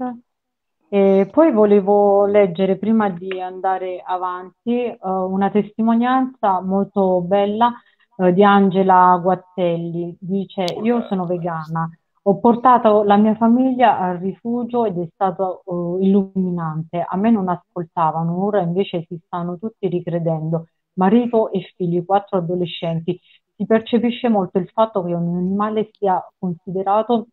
E poi volevo leggere, prima di andare avanti, eh, una testimonianza molto bella eh, di Angela Guattelli. Dice, io sono vegana, ho portato la mia famiglia al rifugio ed è stato eh, illuminante. A me non ascoltavano, ora invece si stanno tutti ricredendo. Marito e figli, quattro adolescenti si percepisce molto il fatto che un animale sia considerato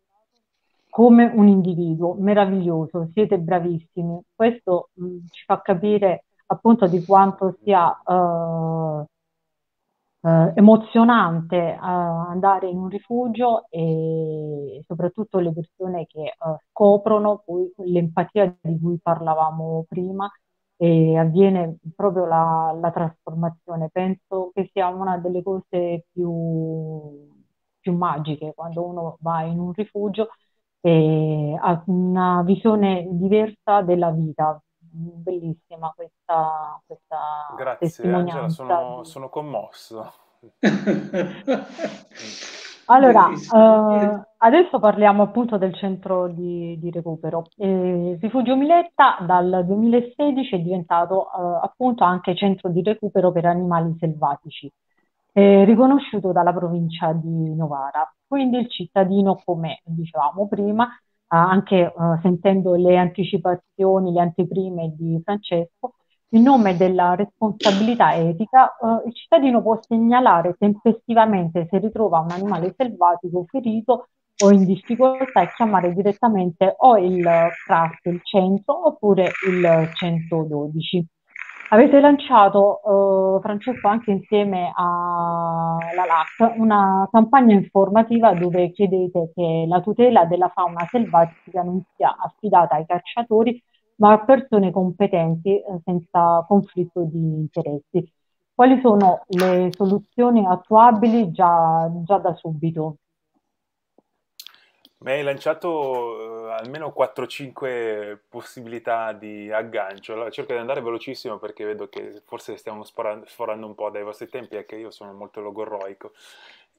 come un individuo meraviglioso, siete bravissimi. Questo mh, mm, ci fa capire appunto di quanto sia eh, eh, emozionante eh, andare in un rifugio e soprattutto le persone che eh, scoprono poi l'empatia di cui parlavamo prima e avviene proprio la, la trasformazione. Penso che sia una delle cose più, più magiche quando uno va in un rifugio e ha una visione diversa della vita. Bellissima questa, questa Grazie, testimonianza. Angela, sono, sono commosso. Mm. Allora, eh, adesso parliamo appunto del centro di, di recupero. Eh, Rifugio Miletta dal 2016 è diventato eh, appunto anche centro di recupero per animali selvatici, riconosciuto dalla provincia di Novara. Quindi il cittadino, come dicevamo prima, anche eh, sentendo le anticipazioni, le anteprime di Francesco, in nome della responsabilità etica, eh, il cittadino può segnalare tempestivamente se ritrova un animale selvatico ferito o in difficoltà e chiamare direttamente o il CRAS, il 100, oppure il 112. Avete lanciato, eh, Francesco, anche insieme alla LAC, una campagna informativa dove chiedete che la tutela della fauna selvatica non sia affidata ai cacciatori, ma a persone competenti eh, senza conflitto di interessi. Quali sono le soluzioni attuabili già, già da subito? Mi hai lanciato eh, almeno 4-5 possibilità di aggancio. Allora, cerco di andare velocissimo perché vedo che forse stiamo sforando un po' dai vostri tempi e che io sono molto logorroico.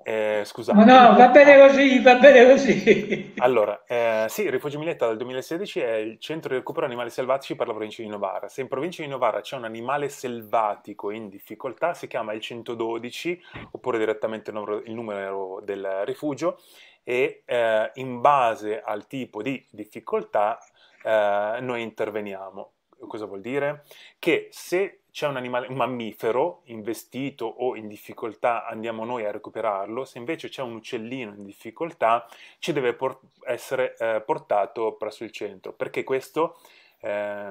Eh, scusate. No, no, va bene così, va bene così. Allora, eh, sì, Rifugio Miletta dal 2016 è il centro di recupero animali selvatici per la provincia di Novara. Se in provincia di Novara c'è un animale selvatico in difficoltà, si chiama il 112, oppure direttamente il numero, il numero del rifugio, e eh, in base al tipo di difficoltà eh, noi interveniamo. Cosa vuol dire? Che se c'è un, animale, un mammifero investito o in difficoltà, andiamo noi a recuperarlo, se invece c'è un uccellino in difficoltà, ci deve por- essere eh, portato presso il centro, perché questo eh,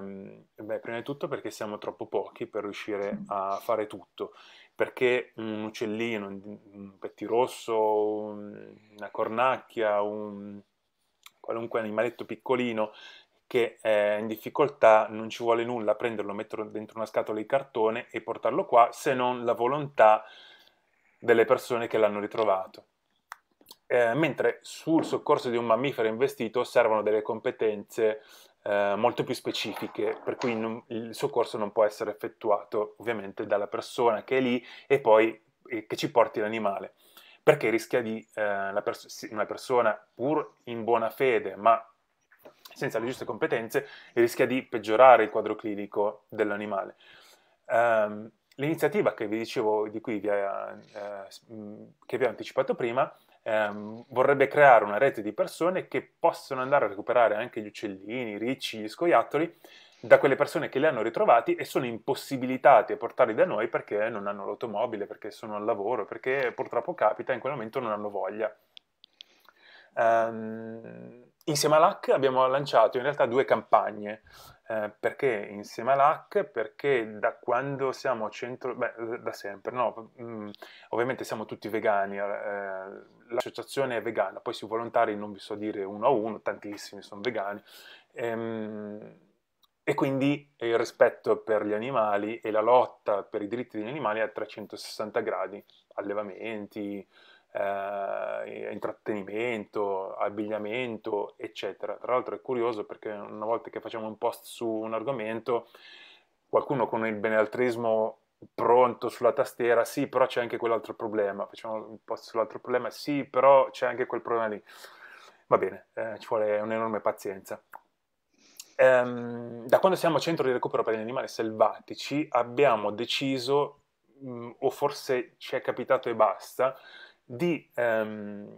beh, prima di tutto perché siamo troppo pochi per riuscire a fare tutto, perché un uccellino, un pettirosso, una cornacchia, un qualunque animaletto piccolino che è eh, in difficoltà, non ci vuole nulla prenderlo, metterlo dentro una scatola di cartone e portarlo qua, se non la volontà delle persone che l'hanno ritrovato. Eh, mentre sul soccorso di un mammifero investito servono delle competenze eh, molto più specifiche, per cui non, il soccorso non può essere effettuato ovviamente dalla persona che è lì e poi eh, che ci porti l'animale, perché rischia di eh, pers- una persona pur in buona fede, ma senza le giuste competenze rischia di peggiorare il quadro clinico dell'animale. Um, l'iniziativa che vi dicevo, di cui vi, uh, che vi ho anticipato prima, um, vorrebbe creare una rete di persone che possono andare a recuperare anche gli uccellini, i ricci, gli scoiattoli da quelle persone che li hanno ritrovati e sono impossibilitati a portarli da noi perché non hanno l'automobile, perché sono al lavoro, perché purtroppo capita, in quel momento non hanno voglia. Um, insieme a abbiamo lanciato in realtà due campagne. Eh, perché insieme a Perché da quando siamo centro, beh, da sempre, no, mm, ovviamente siamo tutti vegani, eh, l'associazione è vegana, poi sui volontari non vi so dire uno a uno, tantissimi sono vegani. Ehm, e quindi il rispetto per gli animali e la lotta per i diritti degli animali a 360 gradi, allevamenti, eh, intrattenimento, abbigliamento, eccetera. Tra l'altro è curioso perché una volta che facciamo un post su un argomento, qualcuno con il benaltrismo pronto sulla tastiera, sì, però c'è anche quell'altro problema, facciamo un post sull'altro problema, sì, però c'è anche quel problema lì. Va bene, eh, ci vuole un'enorme pazienza. Ehm, da quando siamo a centro di recupero per gli animali selvatici abbiamo deciso, mh, mm, o forse ci è capitato e basta, di ehm,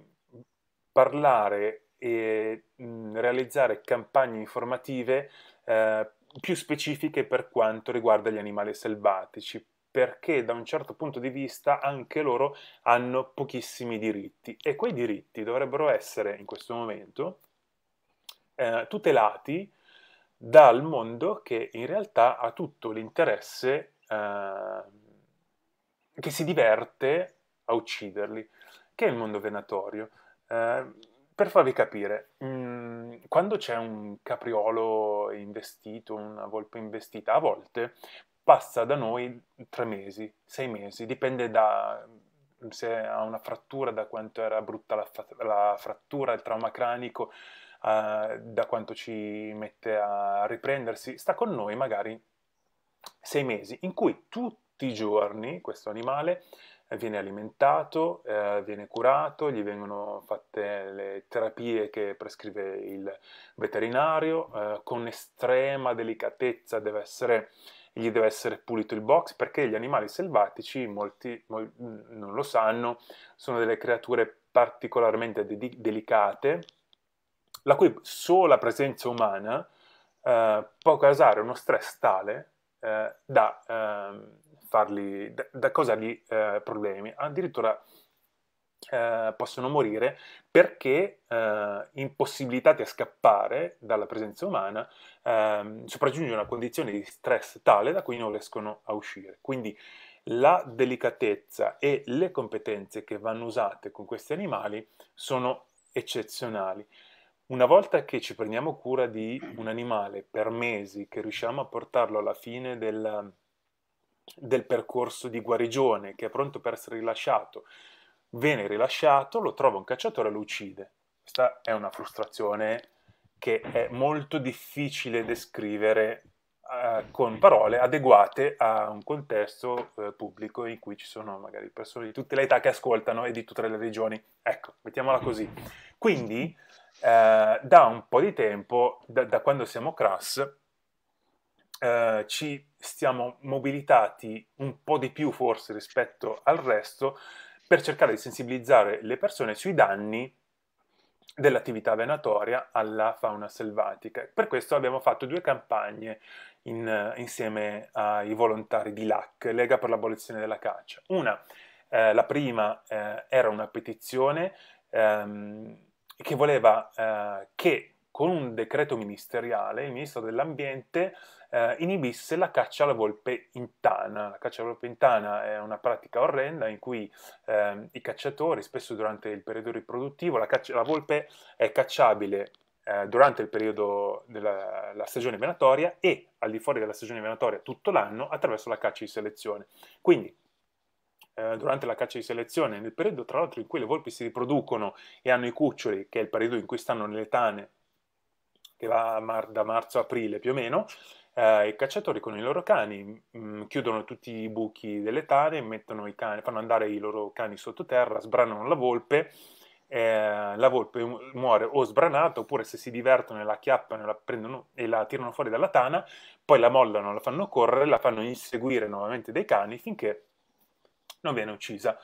parlare e mh, realizzare campagne informative eh, più specifiche per quanto riguarda gli animali selvatici, perché da un certo punto di vista anche loro hanno pochissimi diritti e quei diritti dovrebbero essere in questo momento eh, tutelati dal mondo che in realtà ha tutto l'interesse eh, che si diverte a ucciderli. Che è il mondo venatorio? Eh, per farvi capire, mh, mm, quando c'è un capriolo investito, una volpe investita, a volte passa da noi tre mesi, sei mesi, dipende da mm, se ha una frattura, da quanto era brutta la, la frattura, il trauma cranico, eh, da quanto ci mette a riprendersi. Sta con noi magari sei mesi, in cui tutti i giorni questo animale eh, viene alimentato, eh, viene curato, gli vengono fatte le terapie che prescrive il veterinario, eh, con estrema delicatezza deve essere, gli deve essere pulito il box perché gli animali selvatici, molti, molti non lo sanno, sono delle creature particolarmente de- delicate, la cui sola presenza umana eh, può causare uno stress tale eh, da ehm, fargli, da, causargli eh, problemi. Addirittura eh, possono morire perché eh, impossibilitati a scappare dalla presenza umana ehm, sopraggiunge una condizione di stress tale da cui non riescono a uscire. Quindi la delicatezza e le competenze che vanno usate con questi animali sono eccezionali. Una volta che ci prendiamo cura di un animale per mesi, che riusciamo a portarlo alla fine del, del percorso di guarigione che è pronto per essere rilasciato, viene rilasciato, lo trova un cacciatore e lo uccide. Questa è una frustrazione che è molto difficile descrivere eh, con parole adeguate a un contesto eh, pubblico in cui ci sono magari persone di tutte le età che ascoltano e di tutte le regioni. Ecco, mettiamola così. Quindi, eh, da un po' di tempo, da, da quando siamo Crass, eh, ci stiamo mobilitati un po' di più forse rispetto al resto per cercare di sensibilizzare le persone sui danni dell'attività venatoria alla fauna selvatica. Per questo abbiamo fatto due campagne in, insieme ai volontari di LAC, Lega per l'abolizione della caccia. Una, eh, la prima eh, era una petizione ehm, che voleva eh, che con un decreto ministeriale il ministro dell'ambiente eh, inibisse la caccia alla volpe in tana. La caccia alla volpe in tana è una pratica orrenda in cui eh, i cacciatori, spesso durante il periodo riproduttivo, la, caccia, la volpe è cacciabile eh, durante il periodo della stagione venatoria e al di fuori della stagione venatoria tutto l'anno attraverso la caccia di selezione. Quindi, eh, durante la caccia di selezione, nel periodo tra l'altro in cui le volpi si riproducono e hanno i cuccioli, che è il periodo in cui stanno nelle tane, che va mar da marzo a aprile più o meno, eh, I cacciatori con i loro cani mh, mm, chiudono tutti i buchi delle tane, cani, fanno andare i loro cani sottoterra, sbranano la volpe, eh, la volpe muore o sbranata oppure se si divertono e la chiappano la prendono, e la tirano fuori dalla tana, poi la mollano, la fanno correre, la fanno inseguire nuovamente dai cani finché non viene uccisa.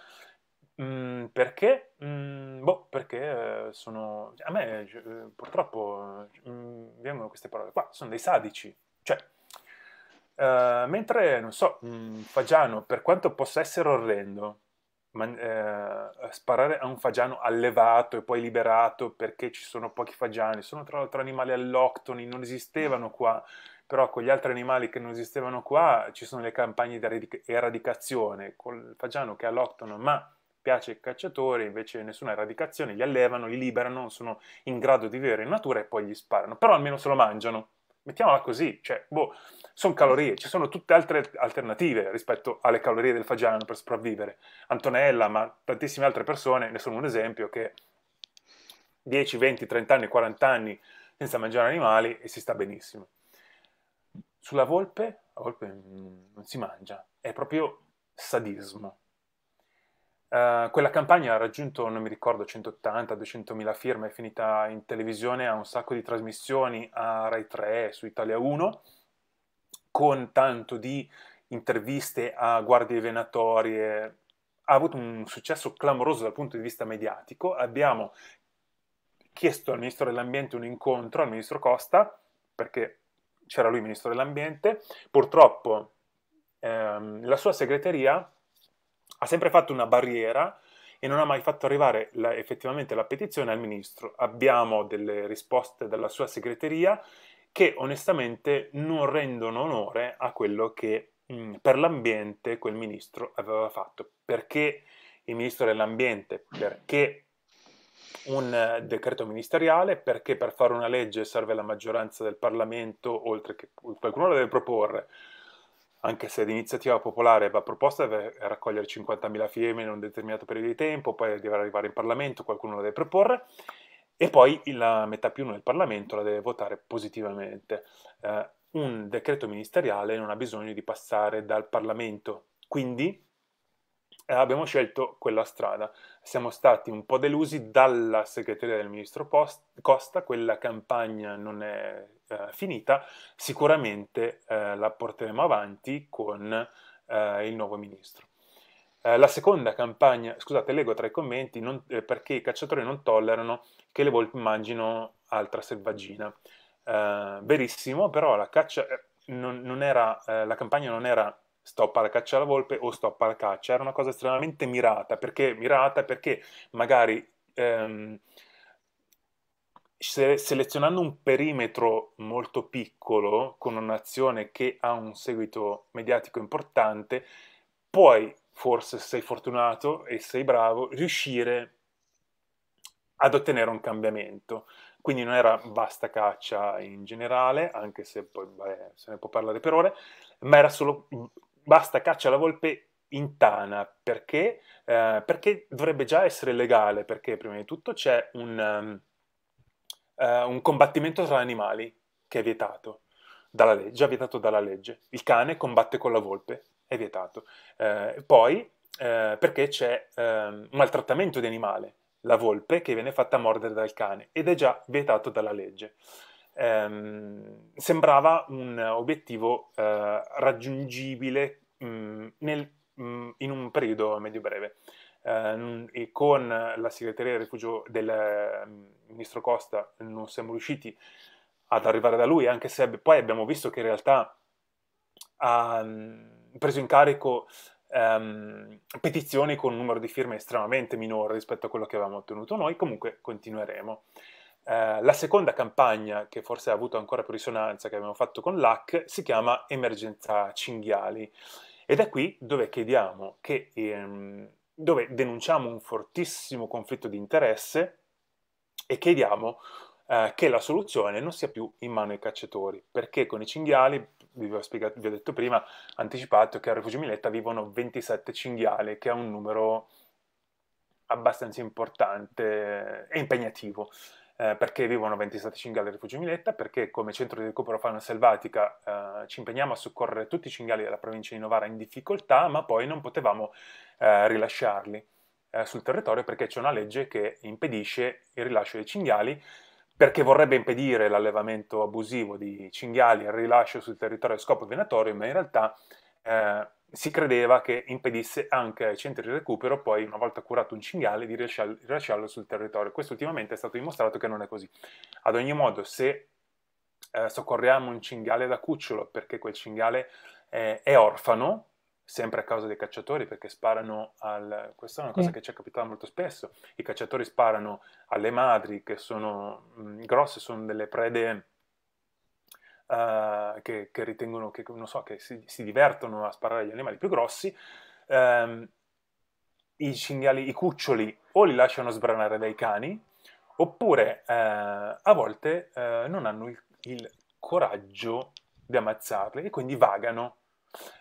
Mm, perché? Mm, boh, perché eh, sono... A me cioè, eh, purtroppo mm, vengono queste parole qua, sono dei sadici, cioè, uh, mentre, non so, mh, Fagiano, per quanto possa essere orrendo, ma, eh, sparare a un fagiano allevato e poi liberato perché ci sono pochi fagiani, sono tra l'altro animali alloctoni, non esistevano qua, però con gli altri animali che non esistevano qua ci sono le campagne di eradicazione, con il fagiano che è alloctono ma piace ai cacciatori, invece nessuna eradicazione, li allevano, li liberano, sono in grado di vivere in natura e poi gli sparano, però almeno se lo mangiano mettiamola così, cioè, boh, sono calorie, ci sono tutte altre alternative rispetto alle calorie del fagiano per sopravvivere. Antonella, ma tantissime altre persone, ne sono un esempio, che 10, 20, 30 anni, 40 anni senza mangiare animali e si sta benissimo. Sulla volpe, la volpe mm, non si mangia, è proprio sadismo. Uh, quella campagna ha raggiunto, non mi ricordo, 180-200 mila firme, è finita in televisione a un sacco di trasmissioni, a Rai 3, su Italia 1, con tanto di interviste a guardie venatorie, ha avuto un successo clamoroso dal punto di vista mediatico. Abbiamo chiesto al Ministro dell'Ambiente un incontro, al Ministro Costa, perché c'era lui Ministro dell'Ambiente, purtroppo ehm, la sua segreteria ha sempre fatto una barriera e non ha mai fatto arrivare la, effettivamente la petizione al ministro. Abbiamo delle risposte dalla sua segreteria che onestamente non rendono onore a quello che mh, mm, per l'ambiente quel ministro aveva fatto. Perché il ministro dell'ambiente? Perché un eh, decreto ministeriale perché per fare una legge serve la maggioranza del Parlamento, oltre che qualcuno la deve proporre, anche se l'iniziativa popolare va proposta deve raccogliere 50.000 firme in un determinato periodo di tempo, poi deve arrivare in Parlamento, qualcuno la deve proporre e poi la metà più uno del Parlamento la deve votare positivamente. Eh, un decreto ministeriale non ha bisogno di passare dal Parlamento, quindi eh, abbiamo scelto quella strada. Siamo stati un po' delusi dalla segreteria del ministro Post Costa, quella campagna non è eh, finita, sicuramente eh, la porteremo avanti con eh, il nuovo ministro. Eh, la seconda campagna, scusate, leggo tra i commenti non, eh, perché i cacciatori non tollerano che le volpi mangino altra selvaggina. verissimo, però la caccia non, non era, la campagna non era stop alla caccia alla volpe o stop alla caccia, era una cosa estremamente mirata, perché mirata perché magari ehm, se- selezionando un perimetro molto piccolo con un'azione che ha un seguito mediatico importante, puoi, forse se sei fortunato e sei bravo, riuscire ad ottenere un cambiamento. Quindi non era basta caccia in generale, anche se poi beh, se ne può parlare per ore, ma era solo basta caccia alla volpe in tana perché, eh, perché dovrebbe già essere legale perché prima di tutto c'è un, um, eh, un combattimento tra animali che è vietato dalla legge, è vietato dalla legge. Il cane combatte con la volpe, è vietato. Eh, poi eh, perché c'è ehm, un maltrattamento di animale, la volpe che viene fatta mordere dal cane ed è già vietato dalla legge. Ehm, sembrava un obiettivo eh, raggiungibile mh, mm, nel mm, in un periodo medio breve. Ehm, e con la segreteria del rifugio del ehm, ministro Costa non siamo riusciti ad arrivare da lui, anche se poi abbiamo visto che in realtà ha mm, preso in carico um, petizioni con un numero di firme estremamente minore rispetto a quello che avevamo ottenuto noi, comunque continueremo. Uh, la seconda campagna che forse ha avuto ancora più risonanza che abbiamo fatto con l'AC si chiama Emergenza Cinghiali ed è qui dove chiediamo che ehm, dove denunciamo un fortissimo conflitto di interesse e chiediamo eh, che la soluzione non sia più in mano ai cacciatori, perché con i cinghiali, vi ho, spiegato, vi ho detto prima, anticipato che al rifugio Miletta vivono 27 cinghiali, che è un numero abbastanza importante e impegnativo eh, perché vivono 27 cinghiali al rifugio Miletta, perché come centro di recupero fauna selvatica eh, ci impegniamo a soccorrere tutti i cinghiali della provincia di Novara in difficoltà, ma poi non potevamo eh, rilasciarli eh, sul territorio perché c'è una legge che impedisce il rilascio dei cinghiali perché vorrebbe impedire l'allevamento abusivo di cinghiali e il rilascio sul territorio a scopo venatorio, ma in realtà eh, si credeva che impedisse anche ai centri di recupero, poi una volta curato un cinghiale, di rilasciarlo sul territorio. Questo ultimamente è stato dimostrato che non è così. Ad ogni modo, se eh, soccorriamo un cinghiale da cucciolo perché quel cinghiale eh, è orfano, sempre a causa dei cacciatori perché sparano al... questa è una cosa mm. che ci è capitata molto spesso, i cacciatori sparano alle madri che sono mh, mm, grosse, sono delle prede uh, che, che, ritengono che, non so, che si, si, divertono a sparare agli animali più grossi, um, i cinghiali, i cuccioli, o li lasciano sbranare dai cani, oppure uh, a volte uh, non hanno il, il, coraggio di ammazzarli e quindi vagano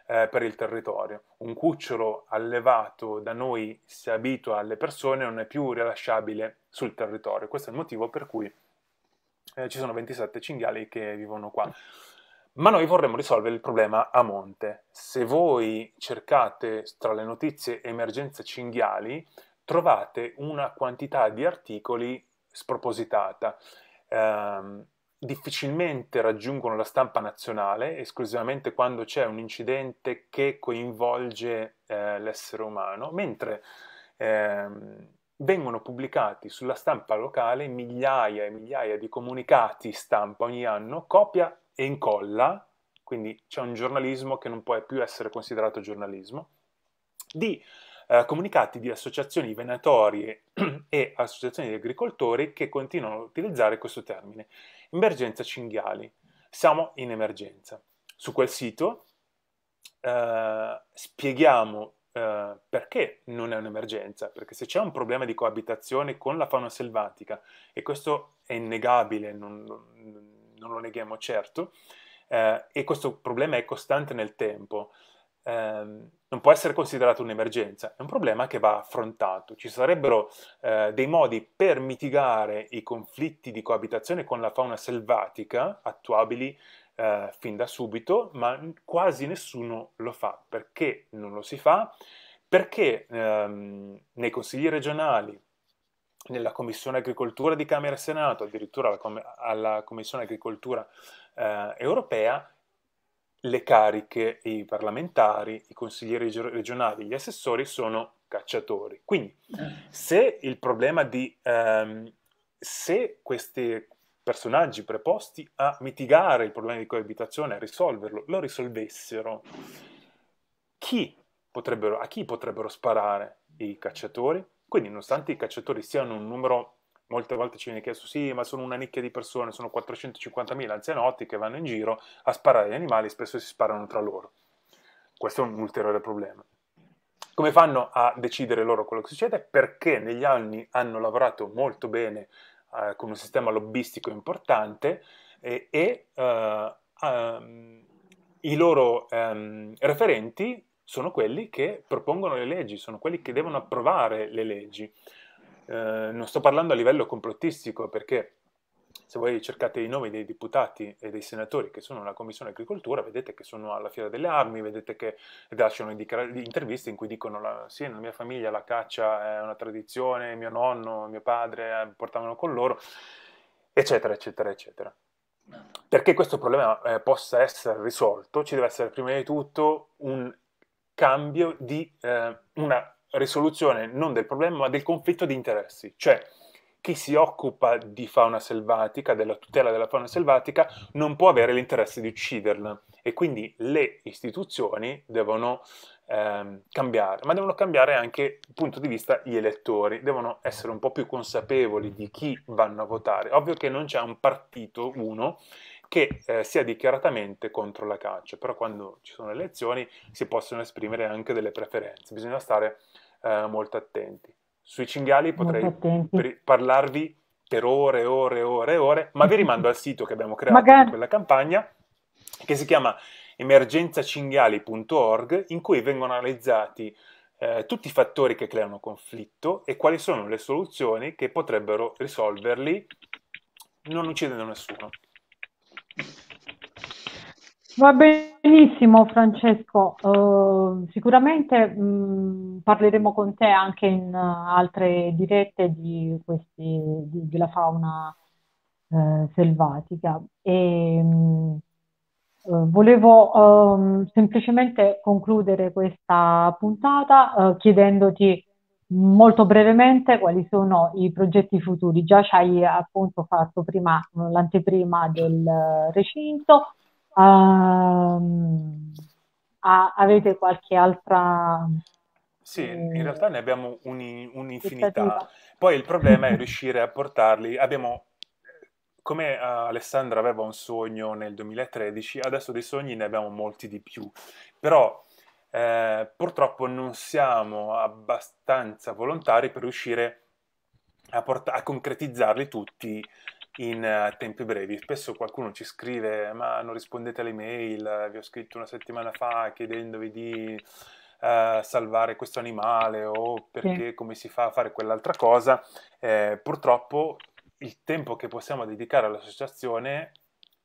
per il territorio. Un cucciolo allevato da noi si abitua alle persone non è più rilasciabile sul territorio. Questo è il motivo per cui eh, ci sono 27 cinghiali che vivono qua. Ma noi vorremmo risolvere il problema a monte. Se voi cercate tra le notizie emergenze cinghiali, trovate una quantità di articoli spropositata. Eh, difficilmente raggiungono la stampa nazionale, esclusivamente quando c'è un incidente che coinvolge eh, l'essere umano, mentre ehm, vengono pubblicati sulla stampa locale migliaia e migliaia di comunicati stampa ogni anno, copia e incolla, quindi c'è un giornalismo che non può più essere considerato giornalismo, di eh, comunicati di associazioni venatorie e associazioni di agricoltori che continuano a utilizzare questo termine, emergenza cinghiali. Siamo in emergenza. Su quel sito eh, spieghiamo eh, perché non è un'emergenza? Perché se c'è un problema di coabitazione con la fauna selvatica, e questo è innegabile, non, non, non lo neghiamo certo, eh, e questo problema è costante nel tempo, ehm, non può essere considerato un'emergenza, è un problema che va affrontato. Ci sarebbero eh, dei modi per mitigare i conflitti di coabitazione con la fauna selvatica attuabili eh, fin da subito, ma quasi nessuno lo fa. Perché non lo si fa? Perché ehm, nei consigli regionali, nella Commissione Agricoltura di Camera e Senato, addirittura alla, Com alla Commissione Agricoltura eh, europea, le cariche, i parlamentari, i consiglieri regionali, gli assessori sono cacciatori. Quindi eh. se il problema di... Ehm, se queste, personaggi preposti a mitigare il problema di coabitazione, a risolverlo, lo risolvessero, chi a chi potrebbero sparare i cacciatori? Quindi, nonostante i cacciatori siano un numero, molte volte ci viene chiesto, sì, ma sono una nicchia di persone, sono 450.000 anzianotti che vanno in giro a sparare agli animali, spesso si sparano tra loro. Questo è un ulteriore problema. Come fanno a decidere loro quello che succede? Perché negli anni hanno lavorato molto bene eh, con un sistema lobbistico importante eh, e ehm, i loro ehm, referenti sono quelli che propongono le leggi, sono quelli che devono approvare le leggi. Eh, non sto parlando a livello complottistico perché se voi cercate i nomi dei deputati e dei senatori che sono nella Commissione Agricoltura, vedete che sono alla Fiera delle Armi, vedete che lasciano interviste in cui dicono la, sì, nella mia famiglia la caccia è una tradizione, mio nonno, mio padre eh, portavano con loro, eccetera, eccetera, eccetera. Perché questo problema eh, possa essere risolto, ci deve essere prima di tutto un cambio di eh, una risoluzione non del problema ma del conflitto di interessi, cioè chi si occupa di fauna selvatica, della tutela della fauna selvatica, non può avere l'interesse di ucciderla e quindi le istituzioni devono ehm, cambiare, ma devono cambiare anche dal punto di vista gli elettori, devono essere un po' più consapevoli di chi vanno a votare. Ovvio che non c'è un partito, uno, che eh, sia dichiaratamente contro la caccia, però quando ci sono le elezioni si possono esprimere anche delle preferenze, bisogna stare eh, molto attenti. Sui cinghiali potrei per- parlarvi per ore e ore e ore e ore, ma vi rimando al sito che abbiamo creato Magari. in quella campagna, che si chiama emergenzacinghiali.org, in cui vengono analizzati eh, tutti i fattori che creano conflitto e quali sono le soluzioni che potrebbero risolverli non uccidendo nessuno. Va benissimo Francesco, uh, sicuramente mh, parleremo con te anche in uh, altre dirette di questi, di, della fauna uh, selvatica. E, mh, volevo um, semplicemente concludere questa puntata chiedendoti molto brevemente quali sono i progetti futuri. Già ci hai appunto fatto prima l'anteprima del recinto. Um, a, avete qualche altra... Sì, in eh, realtà ne abbiamo un, un'infinità. Poi il problema è riuscire a portarli. Abbiamo, come uh, Alessandra aveva un sogno nel 2013, adesso dei sogni ne abbiamo molti di più. Però eh, purtroppo non siamo abbastanza volontari per riuscire a, port- a concretizzarli tutti in eh, tempi brevi. Spesso qualcuno ci scrive, ma non rispondete alle mail, eh, vi ho scritto una settimana fa chiedendovi di eh, salvare questo animale o perché come si fa a fare quell'altra cosa. Eh, purtroppo il tempo che possiamo dedicare all'associazione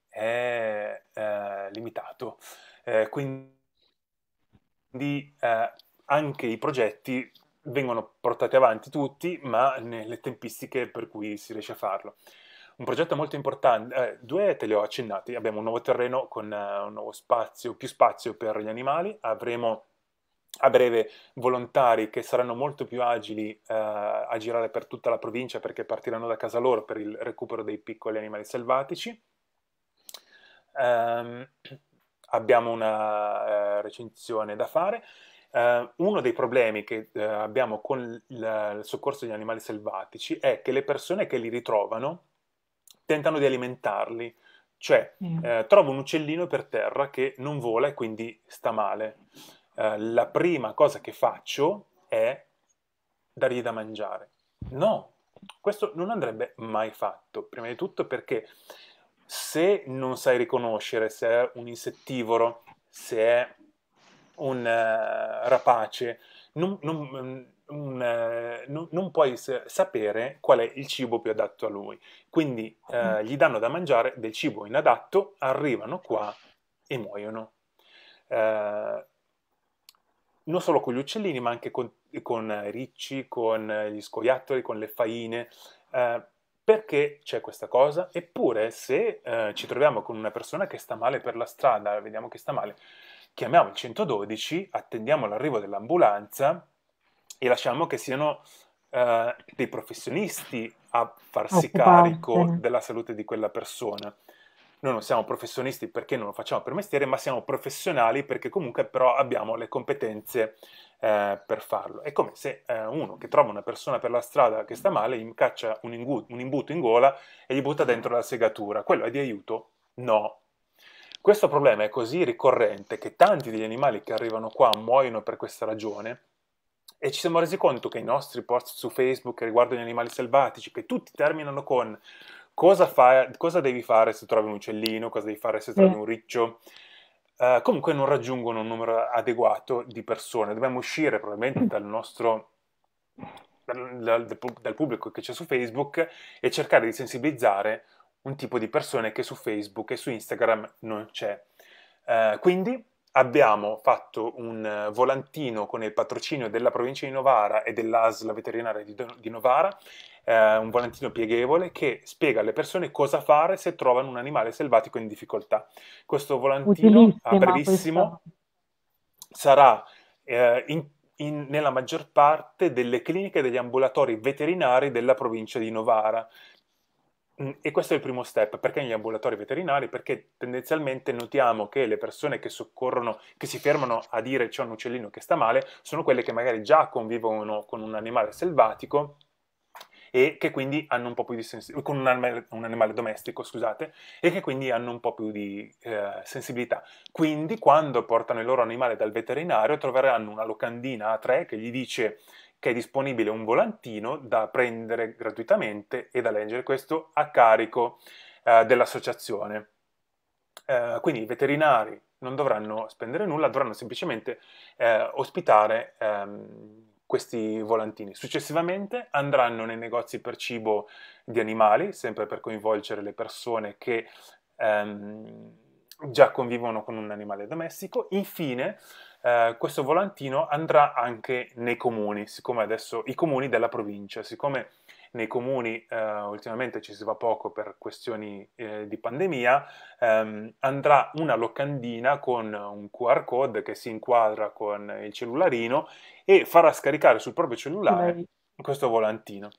è eh, limitato, eh, quindi anche i progetti vengono portati avanti tutti, ma nelle tempistiche per cui si riesce a farlo. Un progetto molto importante, eh, due te li ho accennati, abbiamo un nuovo terreno con eh, un nuovo spazio, più spazio per gli animali, avremo a breve volontari che saranno molto più agili eh, a girare per tutta la provincia perché partiranno da casa loro per il recupero dei piccoli animali selvatici. Um, abbiamo una uh, eh, recensione da fare. Uh, uno dei problemi che uh, abbiamo con il, il, soccorso degli animali selvatici è che le persone che li ritrovano tentano di alimentarli. Cioè, eh, trova un uccellino per terra che non vola e quindi sta male. Eh, la prima cosa che faccio è dargli da mangiare. No, questo non andrebbe mai fatto. Prima di tutto perché se non sai riconoscere se è un insettivoro, se è un uh, rapace, non, non, mm, un, eh, non, non, puoi sapere qual è il cibo più adatto a lui. Quindi eh, mm. gli danno da mangiare del cibo inadatto, arrivano qua e muoiono. Eh, non solo con gli uccellini, ma anche con, con eh, ricci, con eh, gli scoiattoli, con le faine. Eh, perché c'è questa cosa? Eppure, se ci troviamo con una persona che sta male per la strada, vediamo che sta male, chiamiamo il 112, attendiamo l'arrivo dell'ambulanza e lasciamo che siano eh, dei professionisti a farsi Occupante. carico della salute di quella persona. Noi non siamo professionisti perché non lo facciamo per mestiere, ma siamo professionali perché comunque però abbiamo le competenze eh, per farlo. È come se eh, uno che trova una persona per la strada che sta male, gli caccia un, ingu- un imbuto in gola e gli butta dentro la segatura. Quello è di aiuto? No, questo problema è così ricorrente che tanti degli animali che arrivano qua muoiono per questa ragione e ci siamo resi conto che i nostri post su Facebook riguardo gli animali selvatici, che tutti terminano con cosa, fa, cosa devi fare se trovi un uccellino, cosa devi fare se trovi mm. un riccio, uh, comunque non raggiungono un numero adeguato di persone. Dobbiamo uscire probabilmente dal nostro dal, dal, pubblico che c'è su Facebook e cercare di sensibilizzare un tipo di persone che su Facebook e su Instagram non c'è. Uh, quindi abbiamo fatto un volantino con il patrocinio della provincia di Novara e dell'ASL veterinaria di, di Novara, eh, un volantino pieghevole che spiega alle persone cosa fare se trovano un animale selvatico in difficoltà. Questo volantino a brevissimo questo. sarà eh, in, in, nella maggior parte delle cliniche e degli ambulatori veterinari della provincia di Novara. Mm, e questo è il primo step, perché negli ambulatori veterinari? Perché tendenzialmente notiamo che le persone che soccorrono, che si fermano a dire c'è un uccellino che sta male, sono quelle che magari già convivono con un animale selvatico e che quindi hanno un po' più di sensibilità, con un animale, un animale, domestico, scusate, e che quindi hanno un po' più di eh, sensibilità. Quindi quando portano il loro animale dal veterinario troveranno una locandina A3 che gli dice che è disponibile un volantino da prendere gratuitamente e da leggere, questo a carico eh, dell'associazione. Eh, quindi i veterinari non dovranno spendere nulla, dovranno semplicemente eh, ospitare ehm, questi volantini. Successivamente andranno nei negozi per cibo di animali, sempre per coinvolgere le persone che ehm, già convivono con un animale domestico. Infine eh, questo volantino andrà anche nei comuni, siccome adesso i comuni della provincia, siccome nei comuni eh, ultimamente ci si va poco per questioni eh, di pandemia, ehm, andrà una locandina con un QR code che si inquadra con il cellularino e farà scaricare sul proprio cellulare questo volantino.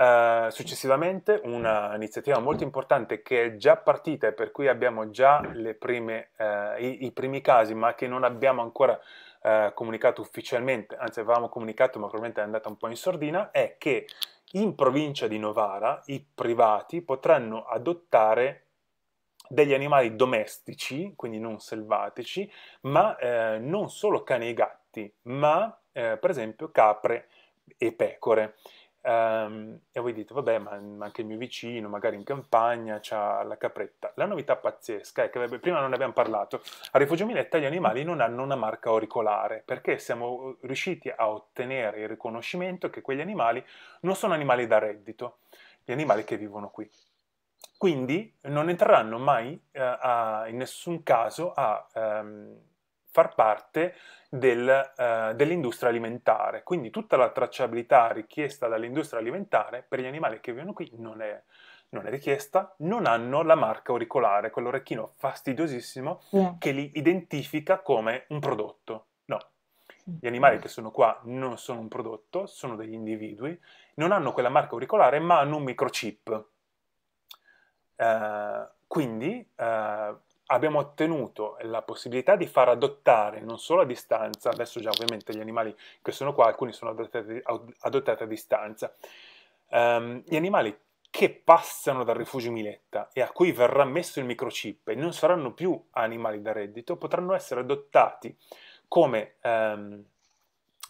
Eh, successivamente un'iniziativa molto importante che è già partita e per cui abbiamo già prime, uh, i, i, primi casi, ma che non abbiamo ancora uh, comunicato ufficialmente, anzi avevamo comunicato ma probabilmente è andata un po' in sordina, è che in provincia di Novara i privati potranno adottare degli animali domestici, quindi non selvatici, ma non solo cani e gatti, ma per esempio capre e pecore. Um, e voi dite, vabbè, ma, anche il mio vicino, magari in campagna, c'ha la capretta. La novità pazzesca è che, vabbè, prima non ne abbiamo parlato, a Rifugio Miletta gli mm. animali non hanno una marca auricolare, perché siamo uh, riusciti a ottenere il riconoscimento che quegli animali non sono animali da reddito, gli animali che vivono qui. Quindi non entreranno mai eh, a, in nessun caso a... Um, far parte del, eh, dell'industria alimentare. Quindi tutta la tracciabilità richiesta dall'industria alimentare per gli animali che vivono qui non è, non è richiesta, non hanno la marca auricolare, quell'orecchino fastidiosissimo yeah. che li identifica come un prodotto. No, gli animali che sono qua non sono un prodotto, sono degli individui, non hanno quella marca auricolare ma hanno un microchip. Uh, quindi uh, abbiamo ottenuto la possibilità di far adottare non solo a distanza, adesso già ovviamente gli animali che sono qua, alcuni sono adottati, adottati a distanza, um, gli animali che passano dal rifugio Miletta e a cui verrà messo il microchip e non saranno più animali da reddito, potranno essere adottati come um,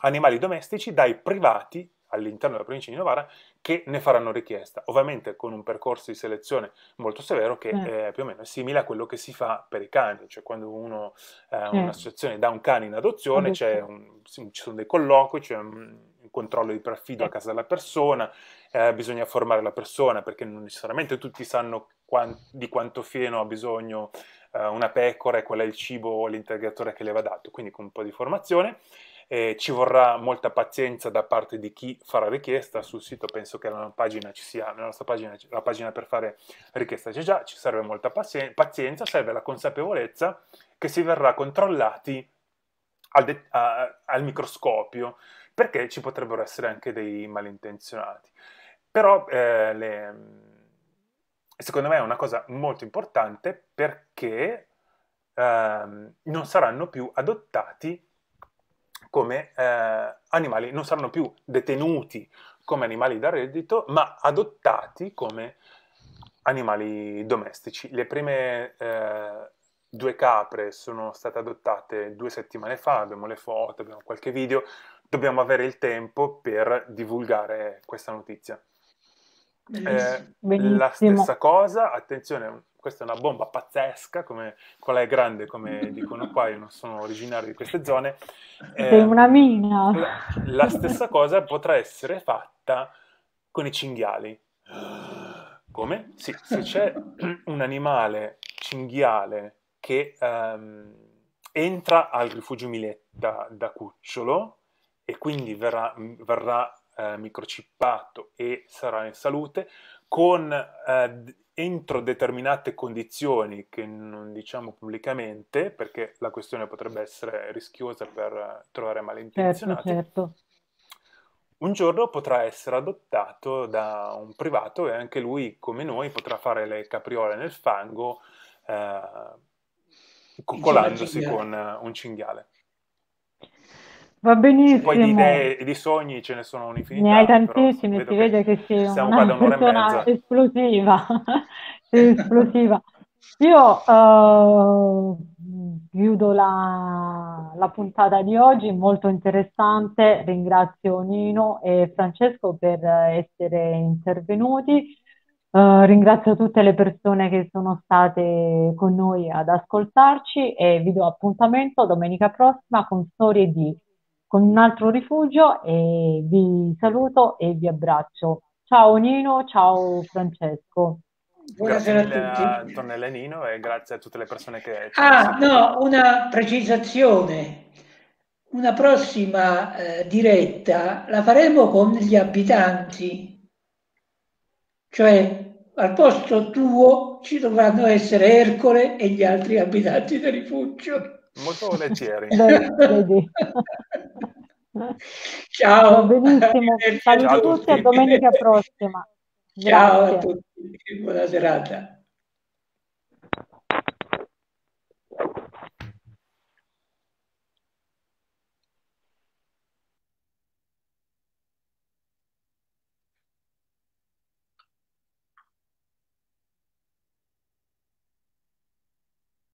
animali domestici dai privati all'interno della provincia di Novara che ne faranno richiesta, ovviamente con un percorso di selezione molto severo che eh. Eh, più o meno simile a quello che si fa per i cani, cioè quando uno, eh, mm. un'associazione dà un cane in adozione un, ci sono dei colloqui, c'è un, un controllo di perfido a casa della persona, eh, bisogna formare la persona perché non necessariamente tutti sanno quant- di quanto fieno ha bisogno eh, una pecora e qual è il cibo o l'integratore che le va dato, quindi con un po' di formazione. Eh, ci vorrà molta pazienza da parte di chi farà richiesta. Sul sito penso che la pagina ci sia, la nostra pagina, la pagina per fare richiesta c'è già, ci serve molta pazienza, serve la consapevolezza che si verrà controllati al, a, al microscopio perché ci potrebbero essere anche dei malintenzionati. Però eh, le, secondo me è una cosa molto importante perché ehm, non saranno più adottati come eh, animali, non saranno più detenuti come animali da reddito, ma adottati come animali domestici. Le prime eh, due capre sono state adottate due settimane fa, abbiamo le foto, abbiamo qualche video, dobbiamo avere il tempo per divulgare questa notizia. Eh, la stessa cosa, attenzione, questa è una bomba pazzesca, come, qual è grande, come dicono qua, io non sono originario di queste zone. Eh, una ehm, mina! La, la stessa cosa potrà essere fatta con i cinghiali. Come? Sì, se c'è un animale cinghiale che um, entra al rifugio Miletta da cucciolo e quindi verrà, verrà uh, eh, microchippato e sarà in salute, con uh, entro determinate condizioni che non diciamo pubblicamente, perché la questione potrebbe essere rischiosa per eh, trovare certo, malintenzionati, certo, certo. un giorno potrà essere adottato da un privato e anche lui, come noi, potrà fare le capriole nel fango eh, coccolandosi diciamo con eh, un cinghiale. Va benissimo. Poi di idee e di sogni ce ne sono un'infinità. Ne hai tantissimi, si vede che, che sei una persona esplosiva. esplosiva. Io uh, chiudo la, la, puntata di oggi, molto interessante, ringrazio Nino e Francesco per essere intervenuti, uh, ringrazio tutte le persone che sono state con noi ad ascoltarci e vi do appuntamento domenica prossima con Storie di con un altro rifugio e vi saluto e vi abbraccio. Ciao Nino, ciao Francesco. Buonasera grazie a tutti. A Antonella Nino e grazie a tutte le persone che... Ah, no, una precisazione. Una prossima eh, diretta la faremo con gli abitanti, cioè al posto tuo ci dovranno essere Ercole e gli altri abitanti del rifugio molto volentieri. Ciao. Benissimo, saluti a tutti a domenica prossima. Grazie. Ciao a tutti, buona serata.